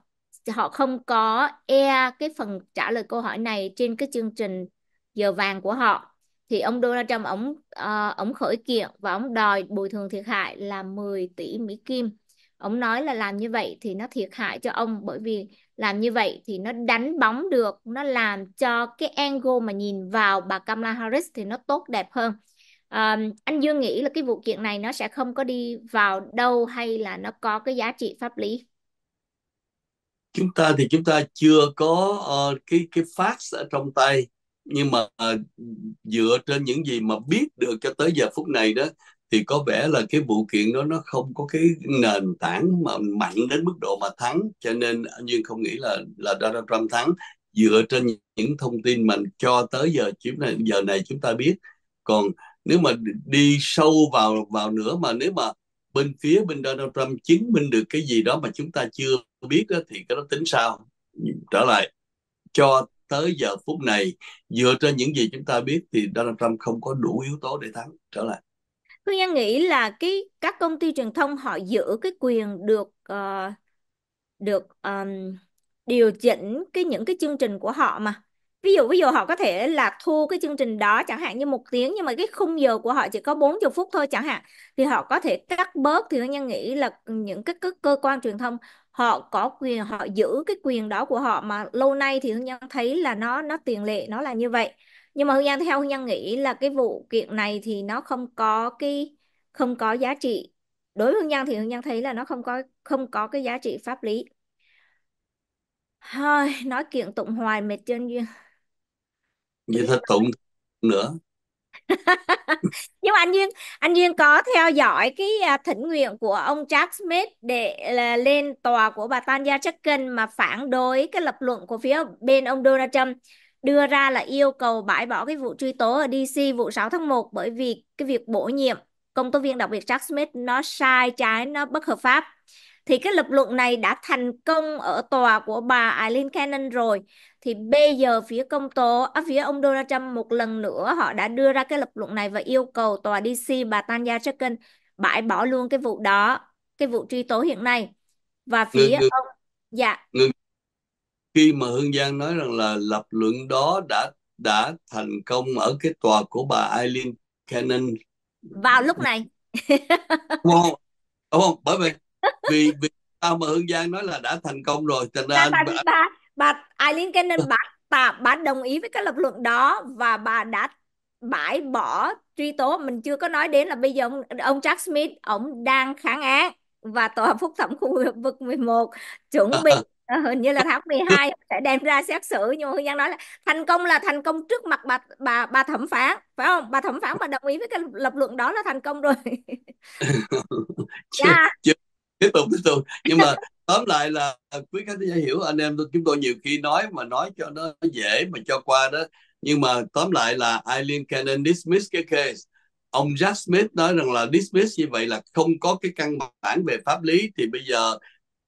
B: họ không có e cái phần trả lời câu hỏi này trên cái chương trình giờ vàng của họ thì ông Donald Trump ổng uh, ờ, ổng khởi kiện và ông đòi bồi thường thiệt hại là 10 tỷ Mỹ kim ông nói là làm như vậy thì nó thiệt hại cho ông bởi vì làm như vậy thì nó đánh bóng được nó làm cho cái angle mà nhìn vào bà Kamala Harris thì nó tốt đẹp hơn à, anh Dương nghĩ là cái vụ kiện này nó sẽ không có đi vào đâu hay là nó có cái giá trị pháp lý
C: chúng ta thì chúng ta chưa có uh, cái cái fax ở trong tay nhưng mà uh, dựa trên những gì mà biết được cho tới giờ phút này đó thì có vẻ là cái vụ kiện đó nó không có cái nền tảng mà mạnh đến mức độ mà thắng cho nên anh Duyên không nghĩ là là Donald Trump thắng dựa trên những thông tin mình cho tới giờ chiếm này giờ này chúng ta biết còn nếu mà đi sâu vào vào nữa mà nếu mà bên phía bên Donald Trump chứng minh được cái gì đó mà chúng ta chưa biết đó, thì cái đó tính sao trở lại cho tới giờ phút này dựa trên những gì chúng ta biết thì Donald Trump không có đủ yếu tố để thắng trở lại
B: Hương Giang nghĩ là cái các công ty truyền thông họ giữ cái quyền được uh, được um, điều chỉnh cái những cái chương trình của họ mà ví dụ ví dụ họ có thể là thu cái chương trình đó chẳng hạn như một tiếng nhưng mà cái khung giờ của họ chỉ có 40 phút thôi chẳng hạn thì họ có thể cắt bớt thì nhân nghĩ là những cái, cái cơ quan truyền thông họ có quyền họ giữ cái quyền đó của họ mà lâu nay thì nhân thấy là nó nó tiền lệ nó là như vậy nhưng mà hương giang theo hương giang nghĩ là cái vụ kiện này thì nó không có cái không có giá trị đối với hương giang thì hương giang thấy là nó không có không có cái giá trị pháp lý Hơi, nói kiện tụng hoài mệt chân duyên
C: vậy thật tụng nữa
B: nhưng mà anh duyên anh duyên có theo dõi cái à, thỉnh nguyện của ông Jack Smith để là lên tòa của bà Tanya Chutkan mà phản đối cái lập luận của phía bên ông Donald Trump đưa ra là yêu cầu bãi bỏ cái vụ truy tố ở DC vụ 6 tháng 1 bởi vì cái việc bổ nhiệm công tố viên đặc biệt Jack Smith nó sai trái, nó bất hợp pháp. Thì cái lập luận này đã thành công ở tòa của bà Eileen Cannon rồi. Thì bây giờ phía công tố, à, phía ông Donald Trump một lần nữa họ đã đưa ra cái lập luận này và yêu cầu tòa DC bà Tanya Jackson bãi bỏ luôn cái vụ đó, cái vụ truy tố hiện nay. Và phía ông... Dạ.
C: Ngừng, khi mà Hương Giang nói rằng là lập luận đó đã đã thành công ở cái tòa của bà Eileen Cannon
B: vào lúc này
C: đúng không đúng không bởi vì vì vì sao mà Hương Giang nói là đã thành công rồi thành ra bà, bà, bà,
B: bà Eileen Cannon bà, bà bà đồng ý với cái lập luận đó và bà đã bãi bỏ truy tố mình chưa có nói đến là bây giờ ông, ông Jack Smith ông đang kháng án và tòa phúc thẩm khu vực 11 chuẩn bị à, à. Ờ, hình như là tháng 12 sẽ đem ra xét xử nhưng mà Hương Giang nói là thành công là thành công trước mặt bà bà bà thẩm phán phải không bà thẩm phán mà đồng ý với cái lập luận đó là thành công rồi
C: chưa, yeah. chưa, tiếp tục tiếp tục nhưng mà tóm lại là à, quý khán giả hiểu anh em chúng tôi nhiều khi nói mà nói cho nó dễ mà cho qua đó nhưng mà tóm lại là Eileen Cannon dismiss cái case ông Jack Smith nói rằng là dismiss như vậy là không có cái căn bản về pháp lý thì bây giờ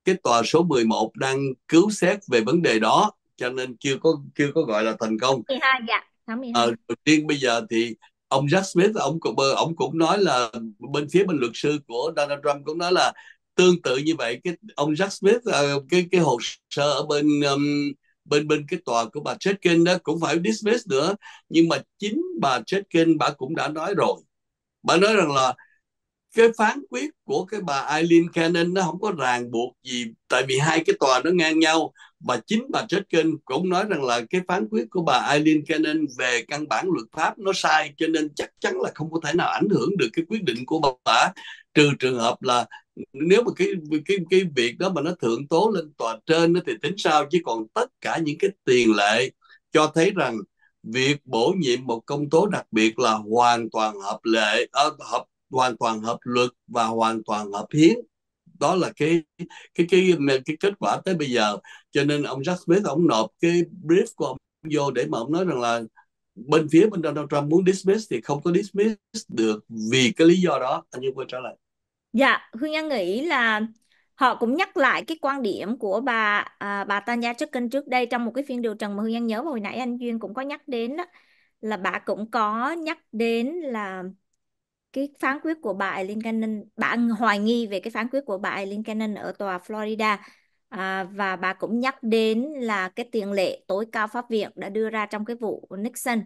C: cái tòa số 11 đang cứu xét về vấn đề đó cho nên chưa có chưa có gọi là thành công.
B: 12 dạ, tháng 12. Ờ,
C: à, riêng bây giờ thì ông Jack Smith ông cũng ông cũng nói là bên phía bên luật sư của Donald Trump cũng nói là tương tự như vậy cái ông Jack Smith ờ, cái cái hồ sơ ở bên um, bên bên cái tòa của bà chetkin đó cũng phải dismiss nữa nhưng mà chính bà chetkin bà cũng đã nói rồi bà nói rằng là cái phán quyết của cái bà Eileen Cannon nó không có ràng buộc gì tại vì hai cái tòa nó ngang nhau mà chính bà Churchill cũng nói rằng là cái phán quyết của bà Eileen Cannon về căn bản luật pháp nó sai cho nên chắc chắn là không có thể nào ảnh hưởng được cái quyết định của bà trừ trường hợp là nếu mà cái cái cái việc đó mà nó thượng tố lên tòa trên thì tính sao chứ còn tất cả những cái tiền lệ cho thấy rằng việc bổ nhiệm một công tố đặc biệt là hoàn toàn hợp lệ à, hợp hoàn toàn hợp luật và hoàn toàn hợp hiến đó là cái cái cái cái kết quả tới bây giờ cho nên ông Jack Smith ông nộp cái brief của ông vô để mà ông nói rằng là bên phía bên Donald Trump muốn dismiss thì không có dismiss được vì cái lý do đó anh Dương quay trở lại
B: dạ Hương Anh nghĩ là họ cũng nhắc lại cái quan điểm của bà à, bà Tanya Chicken trước đây trong một cái phiên điều trần mà Hương Anh nhớ hồi nãy anh Duyên cũng có nhắc đến đó, là bà cũng có nhắc đến là cái phán quyết của bà Eileen Cannon bà hoài nghi về cái phán quyết của bà Eileen Cannon ở tòa Florida à, và bà cũng nhắc đến là cái tiền lệ tối cao pháp viện đã đưa ra trong cái vụ Nixon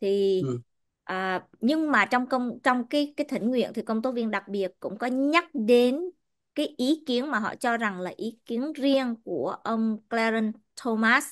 B: thì ừ. à, nhưng mà trong công trong cái cái thỉnh nguyện thì công tố viên đặc biệt cũng có nhắc đến cái ý kiến mà họ cho rằng là ý kiến riêng của ông Clarence Thomas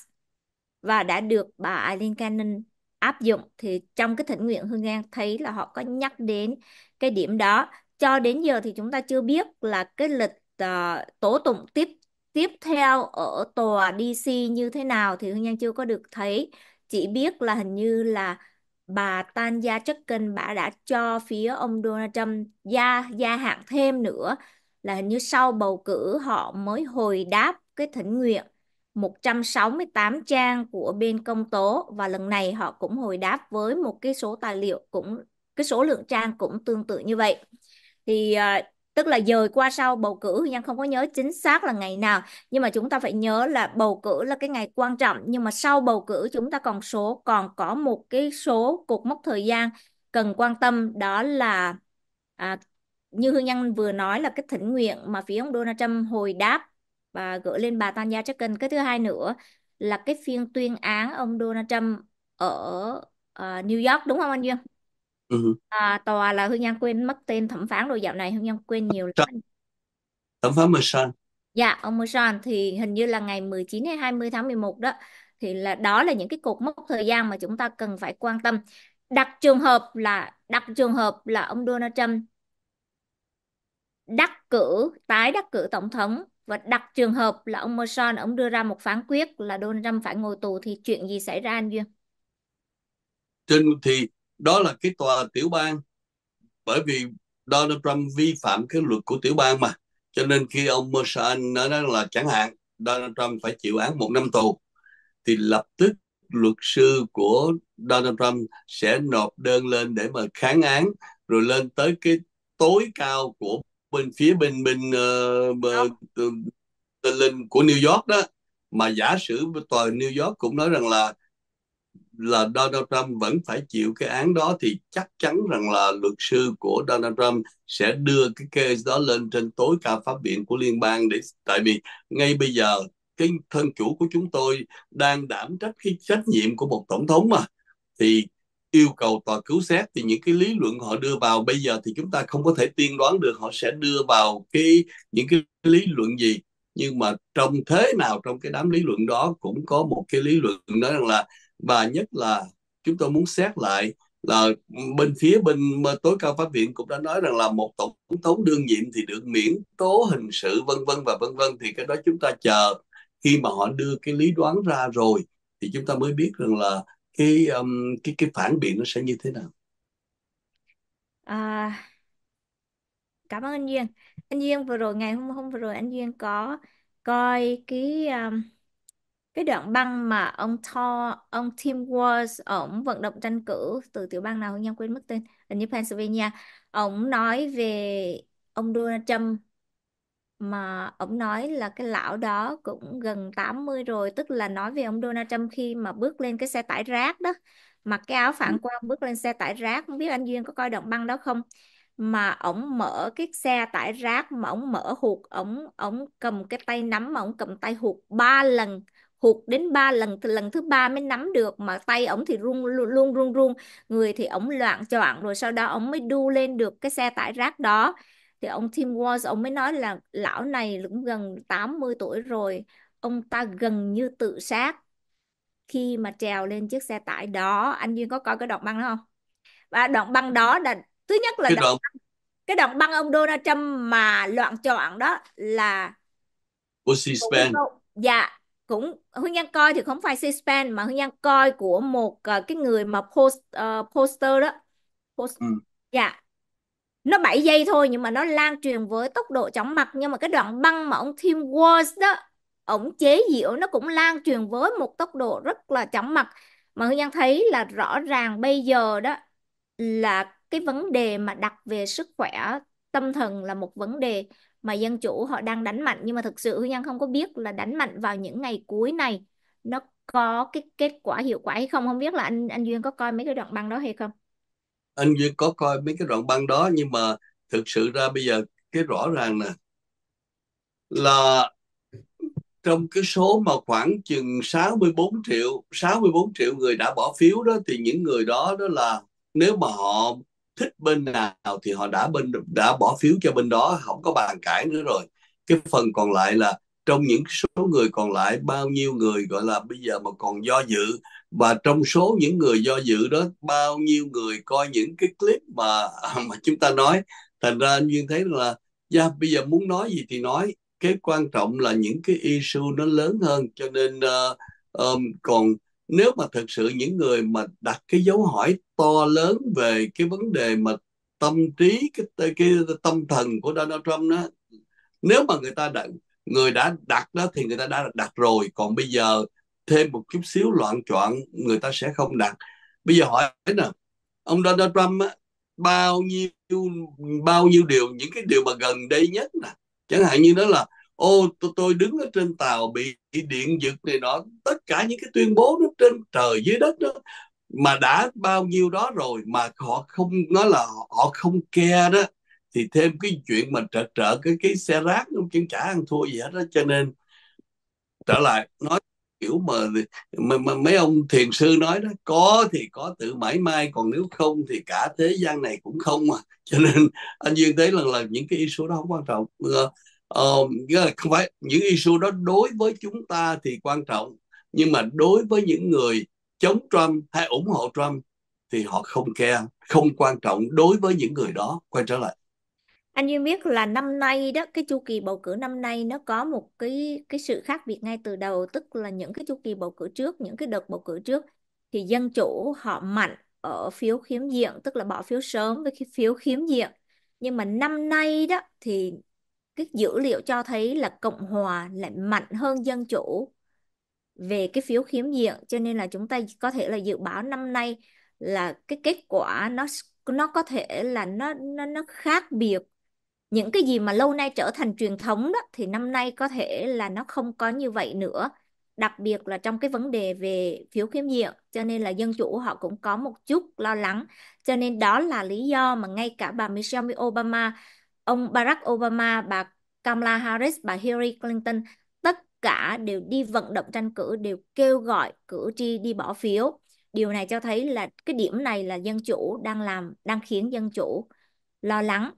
B: và đã được bà Eileen Cannon áp dụng thì trong cái thỉnh nguyện Hương Giang thấy là họ có nhắc đến cái điểm đó cho đến giờ thì chúng ta chưa biết là cái lịch uh, tố tụng tiếp tiếp theo ở tòa DC như thế nào thì Hương Giang chưa có được thấy chỉ biết là hình như là bà Tanya Chutkan bà đã cho phía ông Donald Trump gia gia hạn thêm nữa là hình như sau bầu cử họ mới hồi đáp cái thỉnh nguyện 168 trang của bên công tố và lần này họ cũng hồi đáp với một cái số tài liệu cũng cái số lượng trang cũng tương tự như vậy. Thì ờ, tức là dời qua sau bầu cử nhưng không có nhớ chính xác là ngày nào nhưng mà chúng ta phải nhớ là bầu cử là cái ngày quan trọng nhưng mà sau bầu cử chúng ta còn số còn có một cái số cột mốc thời gian cần quan tâm đó là à, như Hương nhân vừa nói là cái thỉnh nguyện mà phía ông Donald Trump hồi đáp và gửi lên bà Tanya Jackson. Cái thứ hai nữa là cái phiên tuyên án ông Donald Trump ở uh, New York đúng không anh dương Ừ. À, tòa là Hương Giang quên mất tên thẩm phán rồi dạo này Hương Giang quên nhiều
C: lắm. Thẩm phán Merson.
B: Dạ, ông Merson thì hình như là ngày 19 hay 20 tháng 11 đó thì là đó là những cái cột mốc thời gian mà chúng ta cần phải quan tâm. đặc trường hợp là đặc trường hợp là ông Donald Trump đắc cử tái đắc cử tổng thống và đặt trường hợp là ông Morrison ông đưa ra một phán quyết là Donald Trump phải ngồi tù thì chuyện gì xảy ra anh Duyên?
C: Trên thì đó là cái tòa tiểu bang bởi vì Donald Trump vi phạm cái luật của tiểu bang mà cho nên khi ông Morrison nói đó là chẳng hạn Donald Trump phải chịu án một năm tù thì lập tức luật sư của Donald Trump sẽ nộp đơn lên để mà kháng án rồi lên tới cái tối cao của bên phía bên bên uh, ờ, linh của New York đó mà giả sử tòa New York cũng nói rằng là là Donald Trump vẫn phải chịu cái án đó thì chắc chắn rằng là luật sư của Donald Trump sẽ đưa cái case đó lên trên tối cao pháp viện của liên bang để tại vì ngay bây giờ cái thân chủ của chúng tôi đang đảm trách cái trách nhiệm của một tổng thống mà thì yêu cầu tòa cứu xét thì những cái lý luận họ đưa vào bây giờ thì chúng ta không có thể tiên đoán được họ sẽ đưa vào cái những cái lý luận gì nhưng mà trong thế nào trong cái đám lý luận đó cũng có một cái lý luận nói rằng là và nhất là chúng tôi muốn xét lại là bên phía bên tối cao pháp viện cũng đã nói rằng là một tổng thống đương nhiệm thì được miễn tố hình sự vân vân và vân vân thì cái đó chúng ta chờ khi mà họ đưa cái lý đoán ra rồi thì chúng ta mới biết rằng là cái um, cái cái phản biện nó sẽ như thế nào
B: à, cảm ơn anh Duyên anh Duyên vừa rồi ngày hôm hôm vừa rồi anh Duyên có coi cái um, cái đoạn băng mà ông Thor ông Tim Walz ổng vận động tranh cử từ tiểu bang nào Hương Nhân quên mất tên hình như Pennsylvania ông nói về ông Donald Trump mà ông nói là cái lão đó cũng gần 80 rồi tức là nói về ông Donald Trump khi mà bước lên cái xe tải rác đó mặc cái áo phản ừ. quang bước lên xe tải rác không biết anh Duyên có coi đoạn băng đó không mà ổng mở cái xe tải rác mà ổng mở hụt ổng ổng cầm cái tay nắm mà ổng cầm tay hụt ba lần hụt đến ba lần lần thứ ba mới nắm được mà tay ổng thì run luôn luôn run run người thì ổng loạn choạng rồi sau đó ổng mới đu lên được cái xe tải rác đó thì ông Tim Walz ông mới nói là lão này cũng gần 80 tuổi rồi ông ta gần như tự sát khi mà trèo lên chiếc xe tải đó anh Duyên có coi cái đoạn băng đó không và đoạn băng đó là thứ nhất là đoạn, cái đoạn băng ông Donald Trump mà loạn chọn đó là
C: của C-SPAN
B: dạ cũng Hương Giang coi thì không phải C-SPAN mà Hương Giang coi của một uh, cái người mà post uh, poster đó post, ừ. dạ nó 7 giây thôi nhưng mà nó lan truyền với tốc độ chóng mặt nhưng mà cái đoạn băng mà ông Tim Walz đó ổng chế diễu nó cũng lan truyền với một tốc độ rất là chóng mặt mà Hương Giang thấy là rõ ràng bây giờ đó là cái vấn đề mà đặt về sức khỏe tâm thần là một vấn đề mà dân chủ họ đang đánh mạnh nhưng mà thực sự Hương Giang không có biết là đánh mạnh vào những ngày cuối này nó có cái kết quả hiệu quả hay không không biết là anh anh Duyên có coi mấy cái đoạn băng đó hay không
C: anh Duy có coi mấy cái đoạn băng đó nhưng mà thực sự ra bây giờ cái rõ ràng nè là trong cái số mà khoảng chừng 64 triệu 64 triệu người đã bỏ phiếu đó thì những người đó đó là nếu mà họ thích bên nào thì họ đã bên đã bỏ phiếu cho bên đó không có bàn cãi nữa rồi cái phần còn lại là trong những số người còn lại bao nhiêu người gọi là bây giờ mà còn do dự và trong số những người do dự đó bao nhiêu người coi những cái clip mà mà chúng ta nói thành ra anh duyên thấy là dạ yeah, bây giờ muốn nói gì thì nói cái quan trọng là những cái issue nó lớn hơn cho nên uh, um, còn nếu mà thực sự những người mà đặt cái dấu hỏi to lớn về cái vấn đề mà tâm trí cái cái, cái tâm thần của Donald Trump đó nếu mà người ta đặt người đã đặt đó thì người ta đã đặt rồi còn bây giờ thêm một chút xíu loạn choạng người ta sẽ không đặt bây giờ hỏi nè ông Donald Trump á, bao nhiêu bao nhiêu điều những cái điều mà gần đây nhất nè chẳng hạn như đó là ô tôi, tôi đứng ở trên tàu bị điện giật này nọ tất cả những cái tuyên bố nó trên trời dưới đất đó mà đã bao nhiêu đó rồi mà họ không nói là họ không ke đó thì thêm cái chuyện mà trợ trợ cái cái xe rác nó cũng trả ăn thua gì hết đó cho nên trở lại nói kiểu mà, mà, mà mấy ông thiền sư nói đó có thì có tự mãi mai còn nếu không thì cả thế gian này cũng không mà cho nên anh duyên thấy lần là những cái issue đó không quan trọng ờ, ờ không phải những issue đó đối với chúng ta thì quan trọng nhưng mà đối với những người chống Trump hay ủng hộ Trump thì họ không care không quan trọng đối với những người đó quay trở lại
B: anh Duyên biết là năm nay đó cái chu kỳ bầu cử năm nay nó có một cái cái sự khác biệt ngay từ đầu tức là những cái chu kỳ bầu cử trước những cái đợt bầu cử trước thì dân chủ họ mạnh ở phiếu khiếm diện tức là bỏ phiếu sớm với cái phiếu khiếm diện nhưng mà năm nay đó thì cái dữ liệu cho thấy là cộng hòa lại mạnh hơn dân chủ về cái phiếu khiếm diện cho nên là chúng ta có thể là dự báo năm nay là cái kết quả nó nó có thể là nó nó nó khác biệt những cái gì mà lâu nay trở thành truyền thống đó thì năm nay có thể là nó không có như vậy nữa đặc biệt là trong cái vấn đề về phiếu khiếm nhiệm cho nên là dân chủ họ cũng có một chút lo lắng cho nên đó là lý do mà ngay cả bà Michelle Obama ông Barack Obama bà Kamala Harris bà Hillary Clinton tất cả đều đi vận động tranh cử đều kêu gọi cử tri đi bỏ phiếu điều này cho thấy là cái điểm này là dân chủ đang làm đang khiến dân chủ lo lắng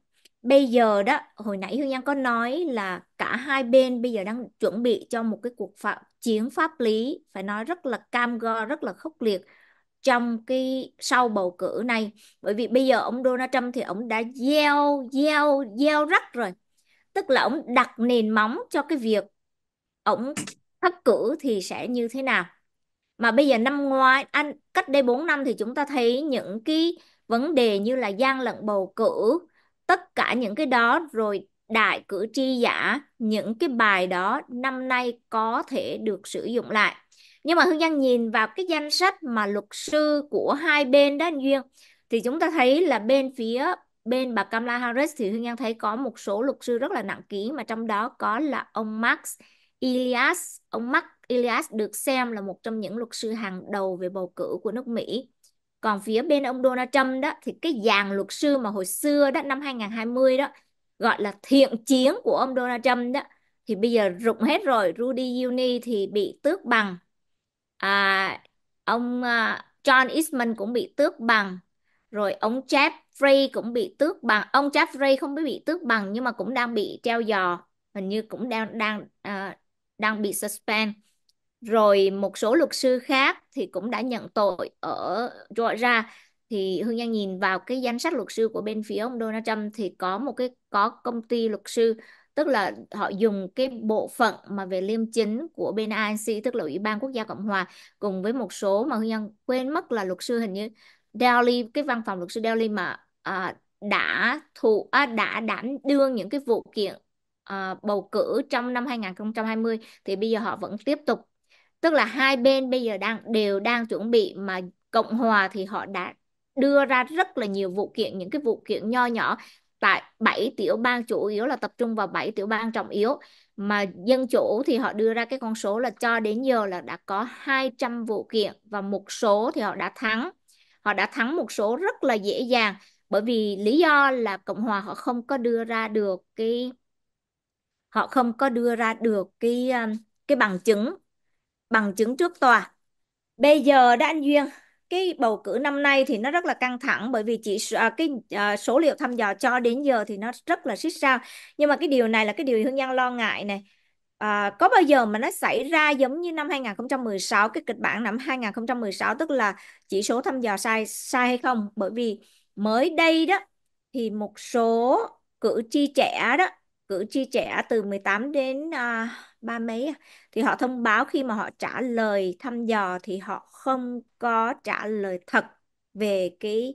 B: Bây giờ đó, hồi nãy Hương Giang có nói là cả hai bên bây giờ đang chuẩn bị cho một cái cuộc phạm chiến pháp lý phải nói rất là cam go, rất là khốc liệt trong cái sau bầu cử này. Bởi vì bây giờ ông Donald Trump thì ông đã gieo gieo gieo rắc rồi. Tức là ông đặt nền móng cho cái việc ông thất cử thì sẽ như thế nào. Mà bây giờ năm ngoái anh cách đây 4 năm thì chúng ta thấy những cái vấn đề như là gian lận bầu cử tất cả những cái đó rồi đại cử tri giả những cái bài đó năm nay có thể được sử dụng lại nhưng mà hương giang nhìn vào cái danh sách mà luật sư của hai bên đó anh duyên thì chúng ta thấy là bên phía bên bà Kamala Harris thì hương giang thấy có một số luật sư rất là nặng ký mà trong đó có là ông Max Ilias ông Max Ilias được xem là một trong những luật sư hàng đầu về bầu cử của nước Mỹ còn phía bên ông Donald Trump đó thì cái dàn luật sư mà hồi xưa đó năm 2020 đó gọi là thiện chiến của ông Donald Trump đó thì bây giờ rụng hết rồi Rudy Giuliani thì bị tước bằng à, ông à, John Eastman cũng bị tước bằng rồi ông Jeffrey cũng bị tước bằng ông Jeffrey không bị tước bằng nhưng mà cũng đang bị treo giò hình như cũng đang đang uh, đang bị suspend rồi một số luật sư khác thì cũng đã nhận tội ở Georgia thì Hương Giang nhìn vào cái danh sách luật sư của bên phía ông Donald Trump thì có một cái có công ty luật sư tức là họ dùng cái bộ phận mà về liêm chính của bên ANC tức là Ủy ban Quốc gia Cộng hòa cùng với một số mà Hương Giang quên mất là luật sư hình như Daly cái văn phòng luật sư Daly mà à, đã thụ à, đã đảm đương những cái vụ kiện à, bầu cử trong năm 2020 thì bây giờ họ vẫn tiếp tục tức là hai bên bây giờ đang đều đang chuẩn bị mà cộng hòa thì họ đã đưa ra rất là nhiều vụ kiện những cái vụ kiện nho nhỏ tại bảy tiểu bang chủ yếu là tập trung vào bảy tiểu bang trọng yếu mà dân chủ thì họ đưa ra cái con số là cho đến giờ là đã có 200 vụ kiện và một số thì họ đã thắng họ đã thắng một số rất là dễ dàng bởi vì lý do là cộng hòa họ không có đưa ra được cái họ không có đưa ra được cái um, cái bằng chứng bằng chứng trước tòa. Bây giờ đã anh Duyên, cái bầu cử năm nay thì nó rất là căng thẳng bởi vì chỉ à, cái à, số liệu thăm dò cho đến giờ thì nó rất là xích sao. Nhưng mà cái điều này là cái điều Hương Giang lo ngại này. À, có bao giờ mà nó xảy ra giống như năm 2016 cái kịch bản năm 2016 tức là chỉ số thăm dò sai sai hay không? Bởi vì mới đây đó thì một số cử tri trẻ đó cử tri trẻ từ 18 đến à, ba mấy thì họ thông báo khi mà họ trả lời thăm dò thì họ không có trả lời thật về cái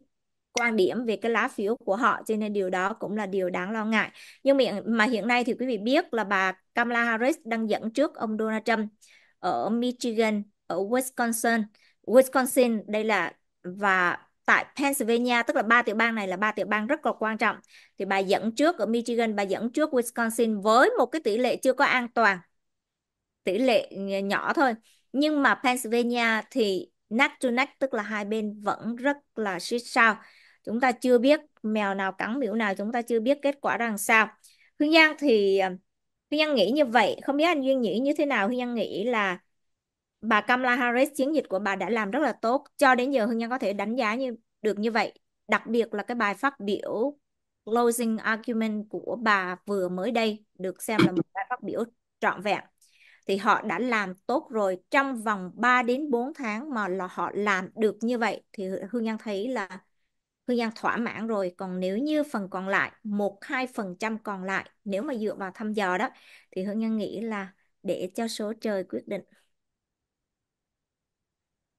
B: quan điểm về cái lá phiếu của họ cho nên điều đó cũng là điều đáng lo ngại nhưng mà hiện nay thì quý vị biết là bà Kamala Harris đang dẫn trước ông Donald Trump ở Michigan ở Wisconsin Wisconsin đây là và tại Pennsylvania tức là ba tiểu bang này là ba tiểu bang rất là quan trọng thì bà dẫn trước ở Michigan bà dẫn trước Wisconsin với một cái tỷ lệ chưa có an toàn tỷ lệ nhỏ thôi nhưng mà Pennsylvania thì neck to neck tức là hai bên vẫn rất là xích sao chúng ta chưa biết mèo nào cắn biểu nào chúng ta chưa biết kết quả rằng sao Hương Giang thì Hương Giang nghĩ như vậy không biết anh Duyên nghĩ như thế nào Hương Giang nghĩ là bà Kamala Harris chiến dịch của bà đã làm rất là tốt cho đến giờ Hương Nhân có thể đánh giá như được như vậy đặc biệt là cái bài phát biểu closing argument của bà vừa mới đây được xem là một bài phát biểu trọn vẹn thì họ đã làm tốt rồi trong vòng 3 đến 4 tháng mà là họ làm được như vậy thì Hương nhân thấy là Hương nhân thỏa mãn rồi còn nếu như phần còn lại 1-2% còn lại nếu mà dựa vào thăm dò đó thì Hương nhân nghĩ là để cho số trời quyết định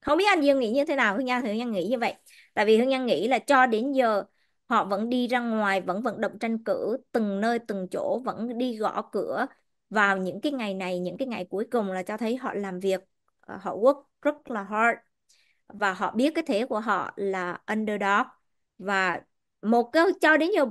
B: không biết anh Dương nghĩ như thế nào Hương Nhan Hương Nhan nghĩ như vậy tại vì Hương Nhan nghĩ là cho đến giờ họ vẫn đi ra ngoài vẫn vận động tranh cử từng nơi từng chỗ vẫn đi gõ cửa vào những cái ngày này những cái ngày cuối cùng là cho thấy họ làm việc ờ, họ work rất là hard và họ biết cái thế của họ là underdog và một cái cho đến giờ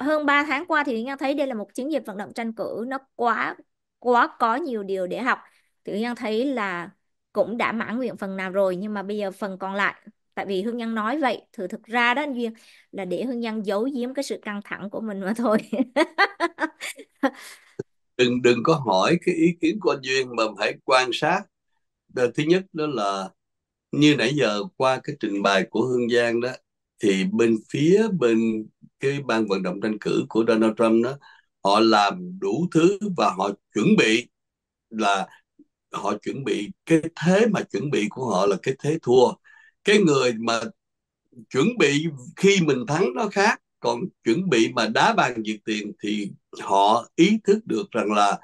B: hơn 3 tháng qua thì Nga thấy đây là một chiến dịch vận động tranh cử nó quá quá có nhiều điều để học thì Nga thấy là cũng đã mãn nguyện phần nào rồi nhưng mà bây giờ phần còn lại tại vì hương nhân nói vậy thử thực ra đó anh duyên là để hương nhân giấu giếm cái sự căng thẳng của mình mà thôi
C: đừng đừng có hỏi cái ý kiến của anh duyên mà phải quan sát thứ nhất đó là như nãy giờ qua cái trình bày của hương giang đó thì bên phía bên cái ban vận động tranh cử của donald trump đó họ làm đủ thứ và họ chuẩn bị là họ chuẩn bị cái thế mà chuẩn bị của họ là cái thế thua cái người mà chuẩn bị khi mình thắng nó khác còn chuẩn bị mà đá bàn diệt tiền thì họ ý thức được rằng là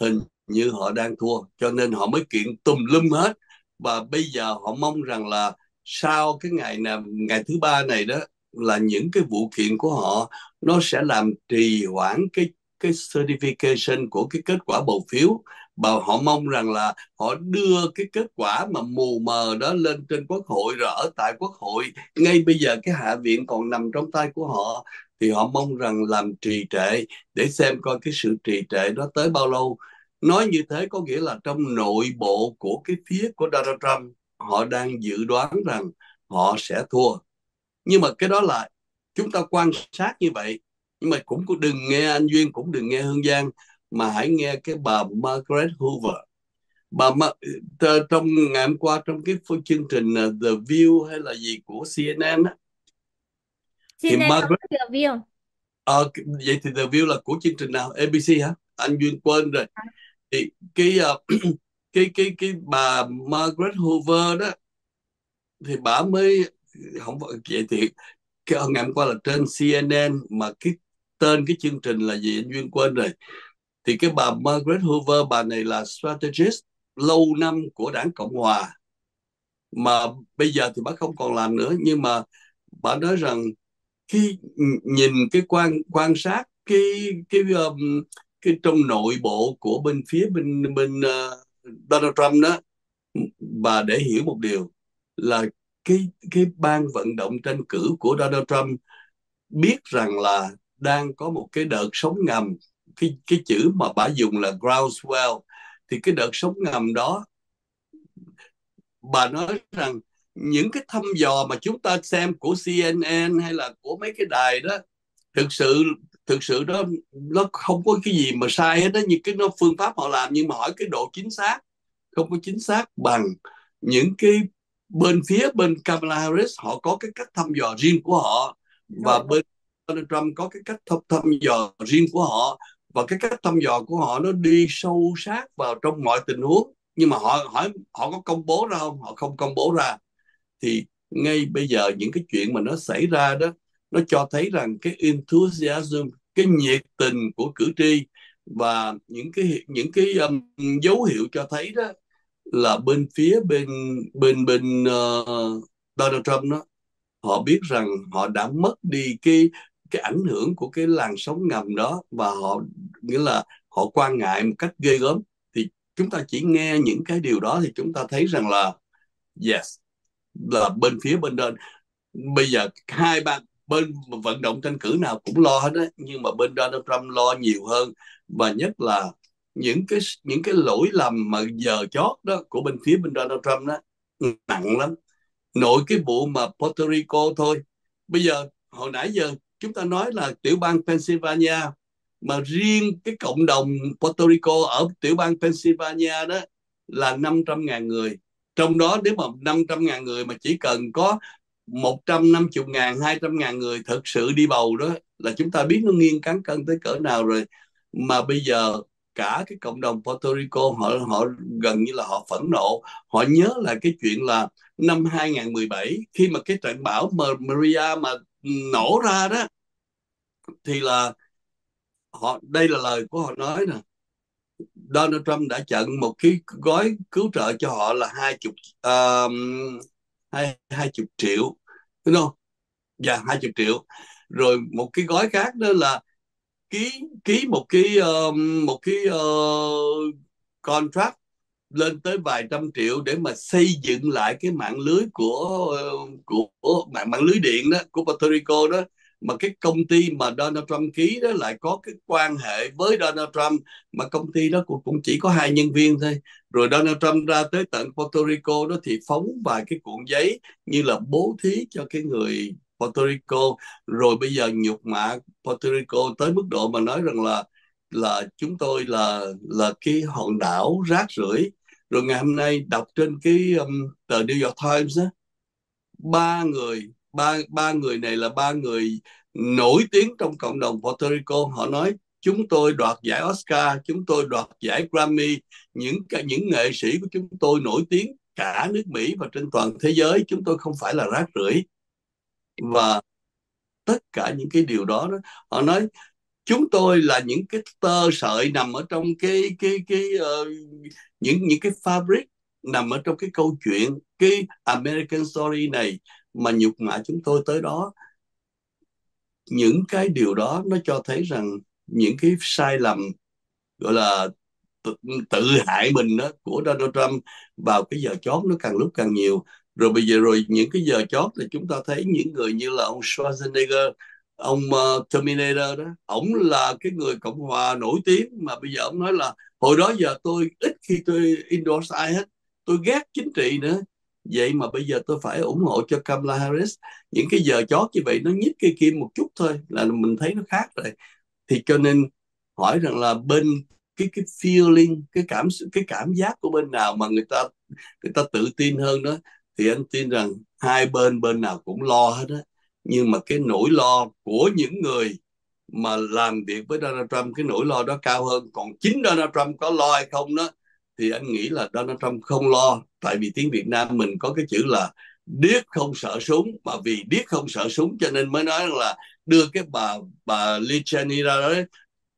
C: hình như họ đang thua cho nên họ mới kiện tùm lum hết và bây giờ họ mong rằng là sau cái ngày nào ngày thứ ba này đó là những cái vụ kiện của họ nó sẽ làm trì hoãn cái cái certification của cái kết quả bầu phiếu và họ mong rằng là họ đưa cái kết quả mà mù mờ đó lên trên quốc hội rồi ở tại quốc hội ngay bây giờ cái hạ viện còn nằm trong tay của họ thì họ mong rằng làm trì trệ để xem coi cái sự trì trệ đó tới bao lâu nói như thế có nghĩa là trong nội bộ của cái phía của Donald Trump họ đang dự đoán rằng họ sẽ thua nhưng mà cái đó là chúng ta quan sát như vậy nhưng mà cũng đừng nghe anh duyên cũng đừng nghe hương giang mà hãy nghe cái bà Margaret Hoover bà Ma trong ngày hôm qua trong cái chương trình ờ, The View hay là gì của CNN á CNN thì Margaret The View à, vậy thì The View là của chương trình nào ABC hả anh Duyên quên rồi à. thì cái ờ, cái cái cái bà Margaret Hoover đó thì bà mới không vậy thì cái ngày hôm qua là trên CNN mà cái tên cái chương trình là gì anh Duyên quên rồi thì cái bà Margaret Hoover bà này là strategist lâu năm của đảng Cộng Hòa mà bây giờ thì bà không còn làm nữa nhưng mà bà nói rằng khi nhìn cái quan quan sát cái cái um, cái trong nội bộ của bên phía bên bên uh, Donald Trump đó bà để hiểu một điều là cái cái ban vận động tranh cử của Donald Trump biết rằng là đang có một cái đợt sóng ngầm cái cái chữ mà bà dùng là groundswell thì cái đợt sóng ngầm đó bà nói rằng những cái thăm dò mà chúng ta xem của CNN hay là của mấy cái đài đó thực sự thực sự đó nó không có cái gì mà sai hết đó như cái nó phương pháp họ làm nhưng mà hỏi cái độ chính xác không có chính xác bằng những cái bên phía bên Kamala Harris họ có cái cách thăm dò riêng của họ và bên Donald Trump có cái cách thăm, thăm dò riêng của họ và cái cách thăm dò của họ nó đi sâu sát vào trong mọi tình huống nhưng mà họ hỏi họ có công bố ra không họ không công bố ra thì ngay bây giờ những cái chuyện mà nó xảy ra đó nó cho thấy rằng cái enthusiasm cái nhiệt tình của cử tri và những cái những cái um, dấu hiệu cho thấy đó là bên phía bên bên bên uh, Donald Trump đó họ biết rằng họ đã mất đi cái cái ảnh hưởng của cái làn sóng ngầm đó và họ nghĩa là họ quan ngại một cách ghê gớm thì chúng ta chỉ nghe những cái điều đó thì chúng ta thấy rằng là yes là bên phía bên đơn bây giờ hai ba bên vận động tranh cử nào cũng lo hết đấy nhưng mà bên Donald Trump lo nhiều hơn và nhất là những cái những cái lỗi lầm mà giờ chót đó của bên phía bên Donald Trump đó nặng lắm nội cái vụ mà Puerto Rico thôi bây giờ hồi nãy giờ chúng ta nói là tiểu bang Pennsylvania mà riêng cái cộng đồng Puerto Rico ở tiểu bang Pennsylvania đó là 500.000 người trong đó nếu mà 500.000 người mà chỉ cần có 150.000 200.000 người thực sự đi bầu đó là chúng ta biết nó nghiêng cán cân tới cỡ nào rồi mà bây giờ cả cái cộng đồng Puerto Rico họ họ gần như là họ phẫn nộ họ nhớ là cái chuyện là năm 2017 khi mà cái trận bão Maria mà nổ ra đó thì là họ đây là lời của họ nói nè Donald Trump đã chặn một cái gói cứu trợ cho họ là hai chục um, hai hai chục triệu đúng không? Dạ hai chục triệu rồi một cái gói khác đó là ký ký một cái uh, một cái uh, contract lên tới vài trăm triệu để mà xây dựng lại cái mạng lưới của ờ, của mạng mạng lưới điện đó của Puerto Rico đó mà cái công ty mà Donald Trump ký đó lại có cái quan hệ với Donald Trump mà công ty đó cũng, cũng chỉ có hai nhân viên thôi rồi Donald Trump ra tới tận Puerto Rico đó thì phóng vài cái cuộn giấy như là bố thí cho cái người Puerto Rico rồi bây giờ nhục mạ Puerto Rico tới mức độ mà nói rằng là là chúng tôi là là cái hòn đảo rác rưởi rồi ngày hôm nay đọc trên cái um, tờ New York Times á ba người ba ba người này là ba người nổi tiếng trong cộng đồng Puerto Rico họ nói chúng tôi đoạt giải Oscar chúng tôi đoạt giải Grammy những những nghệ sĩ của chúng tôi nổi tiếng cả nước Mỹ và trên toàn thế giới chúng tôi không phải là rác rưởi và tất cả những cái điều đó, đó họ nói chúng tôi là những cái tơ sợi nằm ở trong cái cái cái uh, những những cái fabric nằm ở trong cái câu chuyện cái American Story này mà nhục mạ chúng tôi tới đó những cái điều đó nó cho thấy rằng những cái sai lầm gọi là tự, tự hại mình đó của Donald Trump vào cái giờ chót nó càng lúc càng nhiều rồi bây giờ rồi những cái giờ chót thì chúng ta thấy những người như là ông Schwarzenegger ông ờ, Terminator đó ổng là cái người cộng hòa nổi tiếng mà bây giờ ông nói là hồi đó giờ tôi ít khi tôi endorse ai hết tôi ghét chính trị nữa vậy mà bây giờ tôi phải ủng hộ cho Kamala Harris những cái giờ chót như vậy nó nhít cây kim một chút thôi là mình thấy nó khác rồi thì cho nên hỏi rằng là bên cái cái feeling cái cảm cái cảm giác của bên nào mà người ta người ta tự tin hơn đó thì anh tin rằng hai bên bên nào cũng lo hết á nhưng mà cái nỗi lo của những người mà làm việc với Donald Trump cái nỗi lo đó cao hơn còn chính Donald Trump có lo hay không đó thì anh nghĩ là Donald Trump không lo tại vì tiếng Việt Nam mình có cái chữ là điếc không sợ súng mà vì điếc không sợ súng cho nên mới nói là đưa cái bà bà Lichani ra đó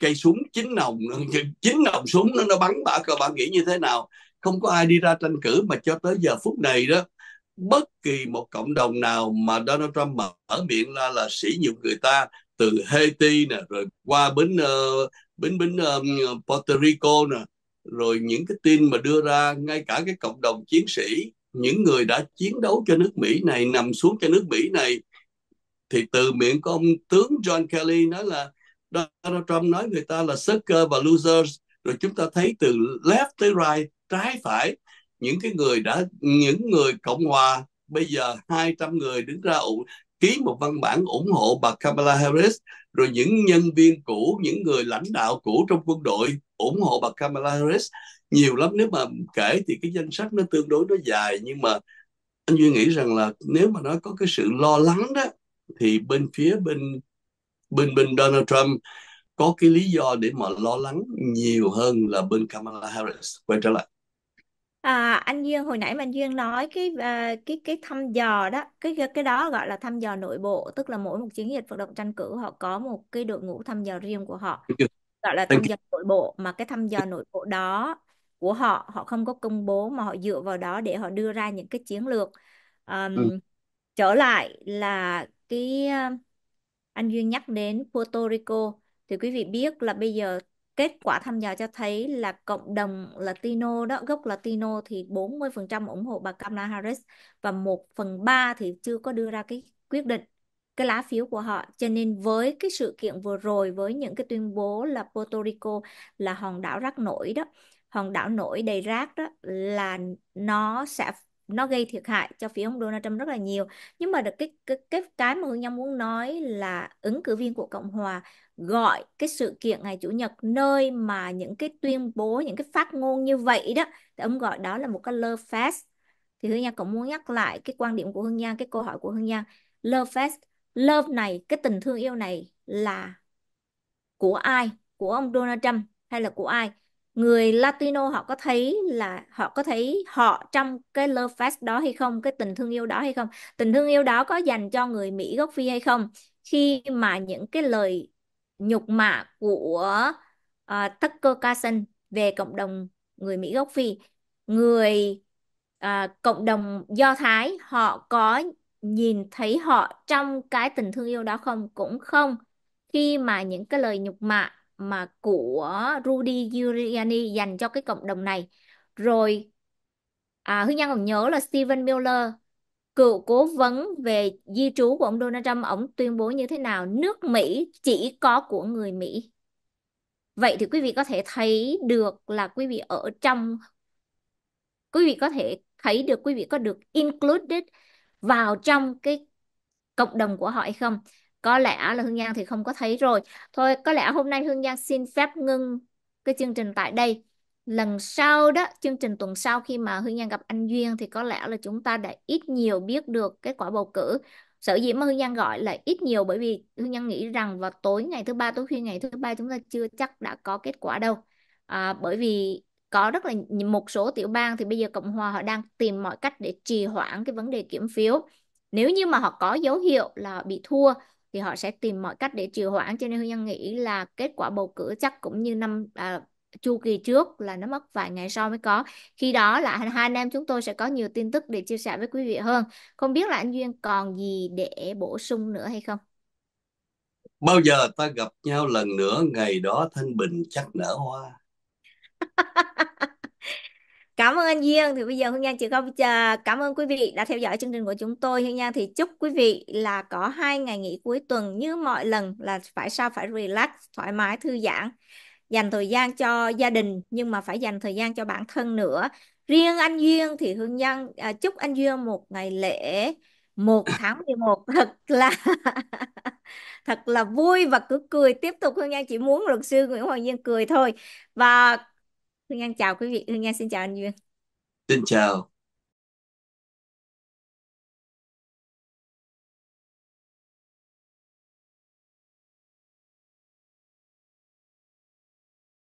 C: cây súng chín nòng chín nòng súng nó nó bắn bà cơ bạn nghĩ như thế nào không có ai đi ra tranh cử mà cho tới giờ phút này đó bất kỳ một cộng đồng nào mà Donald Trump mở miệng ra là sỉ nhục người ta từ Haiti nè rồi qua bến uh, bến bến um, Puerto Rico nè rồi những cái tin mà đưa ra ngay cả cái cộng đồng chiến sĩ những người đã chiến đấu cho nước Mỹ này nằm xuống cho nước Mỹ này thì từ miệng của ông tướng John Kelly nói là Donald Trump nói người ta là sucker và losers rồi chúng ta thấy từ left tới right trái phải những cái người đã những người cộng hòa bây giờ 200 người đứng ra ủng ký một văn bản ủng hộ bà Kamala Harris rồi những nhân viên cũ những người lãnh đạo cũ trong quân đội ủng hộ bà Kamala Harris nhiều lắm nếu mà kể thì cái danh sách nó tương đối nó dài nhưng mà anh duy nghĩ rằng là nếu mà nó có cái sự lo lắng đó thì bên phía bên bên bên Donald Trump có cái lý do để mà lo lắng nhiều hơn là bên Kamala Harris quay trở lại
B: À, anh Duyên hồi nãy anh Duyên nói cái à, cái cái thăm dò đó cái cái đó gọi là thăm dò nội bộ tức là mỗi một chiến dịch vận động tranh cử họ có một cái đội ngũ thăm dò riêng của họ gọi là thăm dò nội bộ mà cái thăm dò nội bộ đó của họ họ không có công bố mà họ dựa vào đó để họ đưa ra những cái chiến lược you. Ừ. trở lại là cái à, anh Duyên nhắc đến Puerto Rico thì quý vị biết là bây giờ Kết quả thăm dò cho thấy là cộng đồng Latino đó, gốc Latino thì 40% ủng hộ bà Kamala Harris và 1 phần 3 thì chưa có đưa ra cái quyết định cái lá phiếu của họ cho nên với cái sự kiện vừa rồi với những cái tuyên bố là Puerto Rico là hòn đảo rác nổi đó hòn đảo nổi đầy rác đó là nó sẽ nó gây thiệt hại cho phía ông Donald Trump rất là nhiều nhưng mà được cái cái cái cái mà Hương Nhâm muốn nói là ứng cử viên của Cộng hòa gọi cái sự kiện ngày chủ nhật nơi mà những cái tuyên bố những cái phát ngôn như vậy đó thì ông gọi đó là một cái love fest thì Hương Nhâm cũng muốn nhắc lại cái quan điểm của Hương Nhâm cái câu hỏi của Hương Nhâm love fest love này cái tình thương yêu này là của ai của ông Donald Trump hay là của ai người Latino họ có thấy là họ có thấy họ trong cái love fest đó hay không cái tình thương yêu đó hay không tình thương yêu đó có dành cho người Mỹ gốc Phi hay không khi mà những cái lời nhục mạ của uh, Tucker Carlson về cộng đồng người Mỹ gốc Phi người uh, cộng đồng Do Thái họ có nhìn thấy họ trong cái tình thương yêu đó không cũng không khi mà những cái lời nhục mạ mà của Rudy Giuliani dành cho cái cộng đồng này rồi à, Hương Nhân còn nhớ là Steven Miller cựu cố vấn về di trú của ông Donald Trump ông tuyên bố như thế nào nước Mỹ chỉ có của người Mỹ vậy thì quý vị có thể thấy được là quý vị ở trong quý vị có thể thấy được quý vị có được included vào trong cái cộng đồng của họ hay không có lẽ là Hương Giang thì không có thấy rồi thôi có lẽ hôm nay Hương Giang xin phép ngưng cái chương trình tại đây lần sau đó chương trình tuần sau khi mà Hương Giang gặp anh Duyên thì có lẽ là chúng ta đã ít nhiều biết được kết quả bầu cử sở dĩ mà Hương Giang gọi là ít nhiều bởi vì Hương Giang nghĩ rằng vào tối ngày thứ ba tối khuya ngày thứ ba chúng ta chưa chắc đã có kết quả đâu à, bởi vì có rất là một số tiểu bang thì bây giờ Cộng hòa họ đang tìm mọi cách để trì hoãn cái vấn đề kiểm phiếu nếu như mà họ có dấu hiệu là bị thua thì họ sẽ tìm mọi cách để trì hoãn cho nên Hương Nhân nghĩ là kết quả bầu cử chắc cũng như năm à, chu kỳ trước là nó mất vài ngày sau mới có khi đó là hai anh em chúng tôi sẽ có nhiều tin tức để chia sẻ với quý vị hơn không biết là anh Duyên còn gì để bổ sung nữa hay không
C: bao giờ ta gặp nhau lần nữa ngày đó thanh bình chắc nở hoa
B: Cảm ơn anh Duyên. Thì bây giờ Hương Nhan chỉ có cảm ơn quý vị đã theo dõi chương trình của chúng tôi. Hương Nhan thì chúc quý vị là có hai ngày nghỉ cuối tuần như mọi lần là phải sao phải relax, thoải mái, thư giãn. Dành thời gian cho gia đình nhưng mà phải dành thời gian cho bản thân nữa. Riêng anh Duyên thì Hương Nhan à, chúc anh Duyên một ngày lễ 1 tháng 11 thật là thật là vui và cứ cười tiếp tục Hương Nhan chỉ muốn luật sư Nguyễn Hoàng duyên cười thôi. Và Hương nhan chào quý vị, Hương nhan xin chào anh Duyên.
C: Xin chào.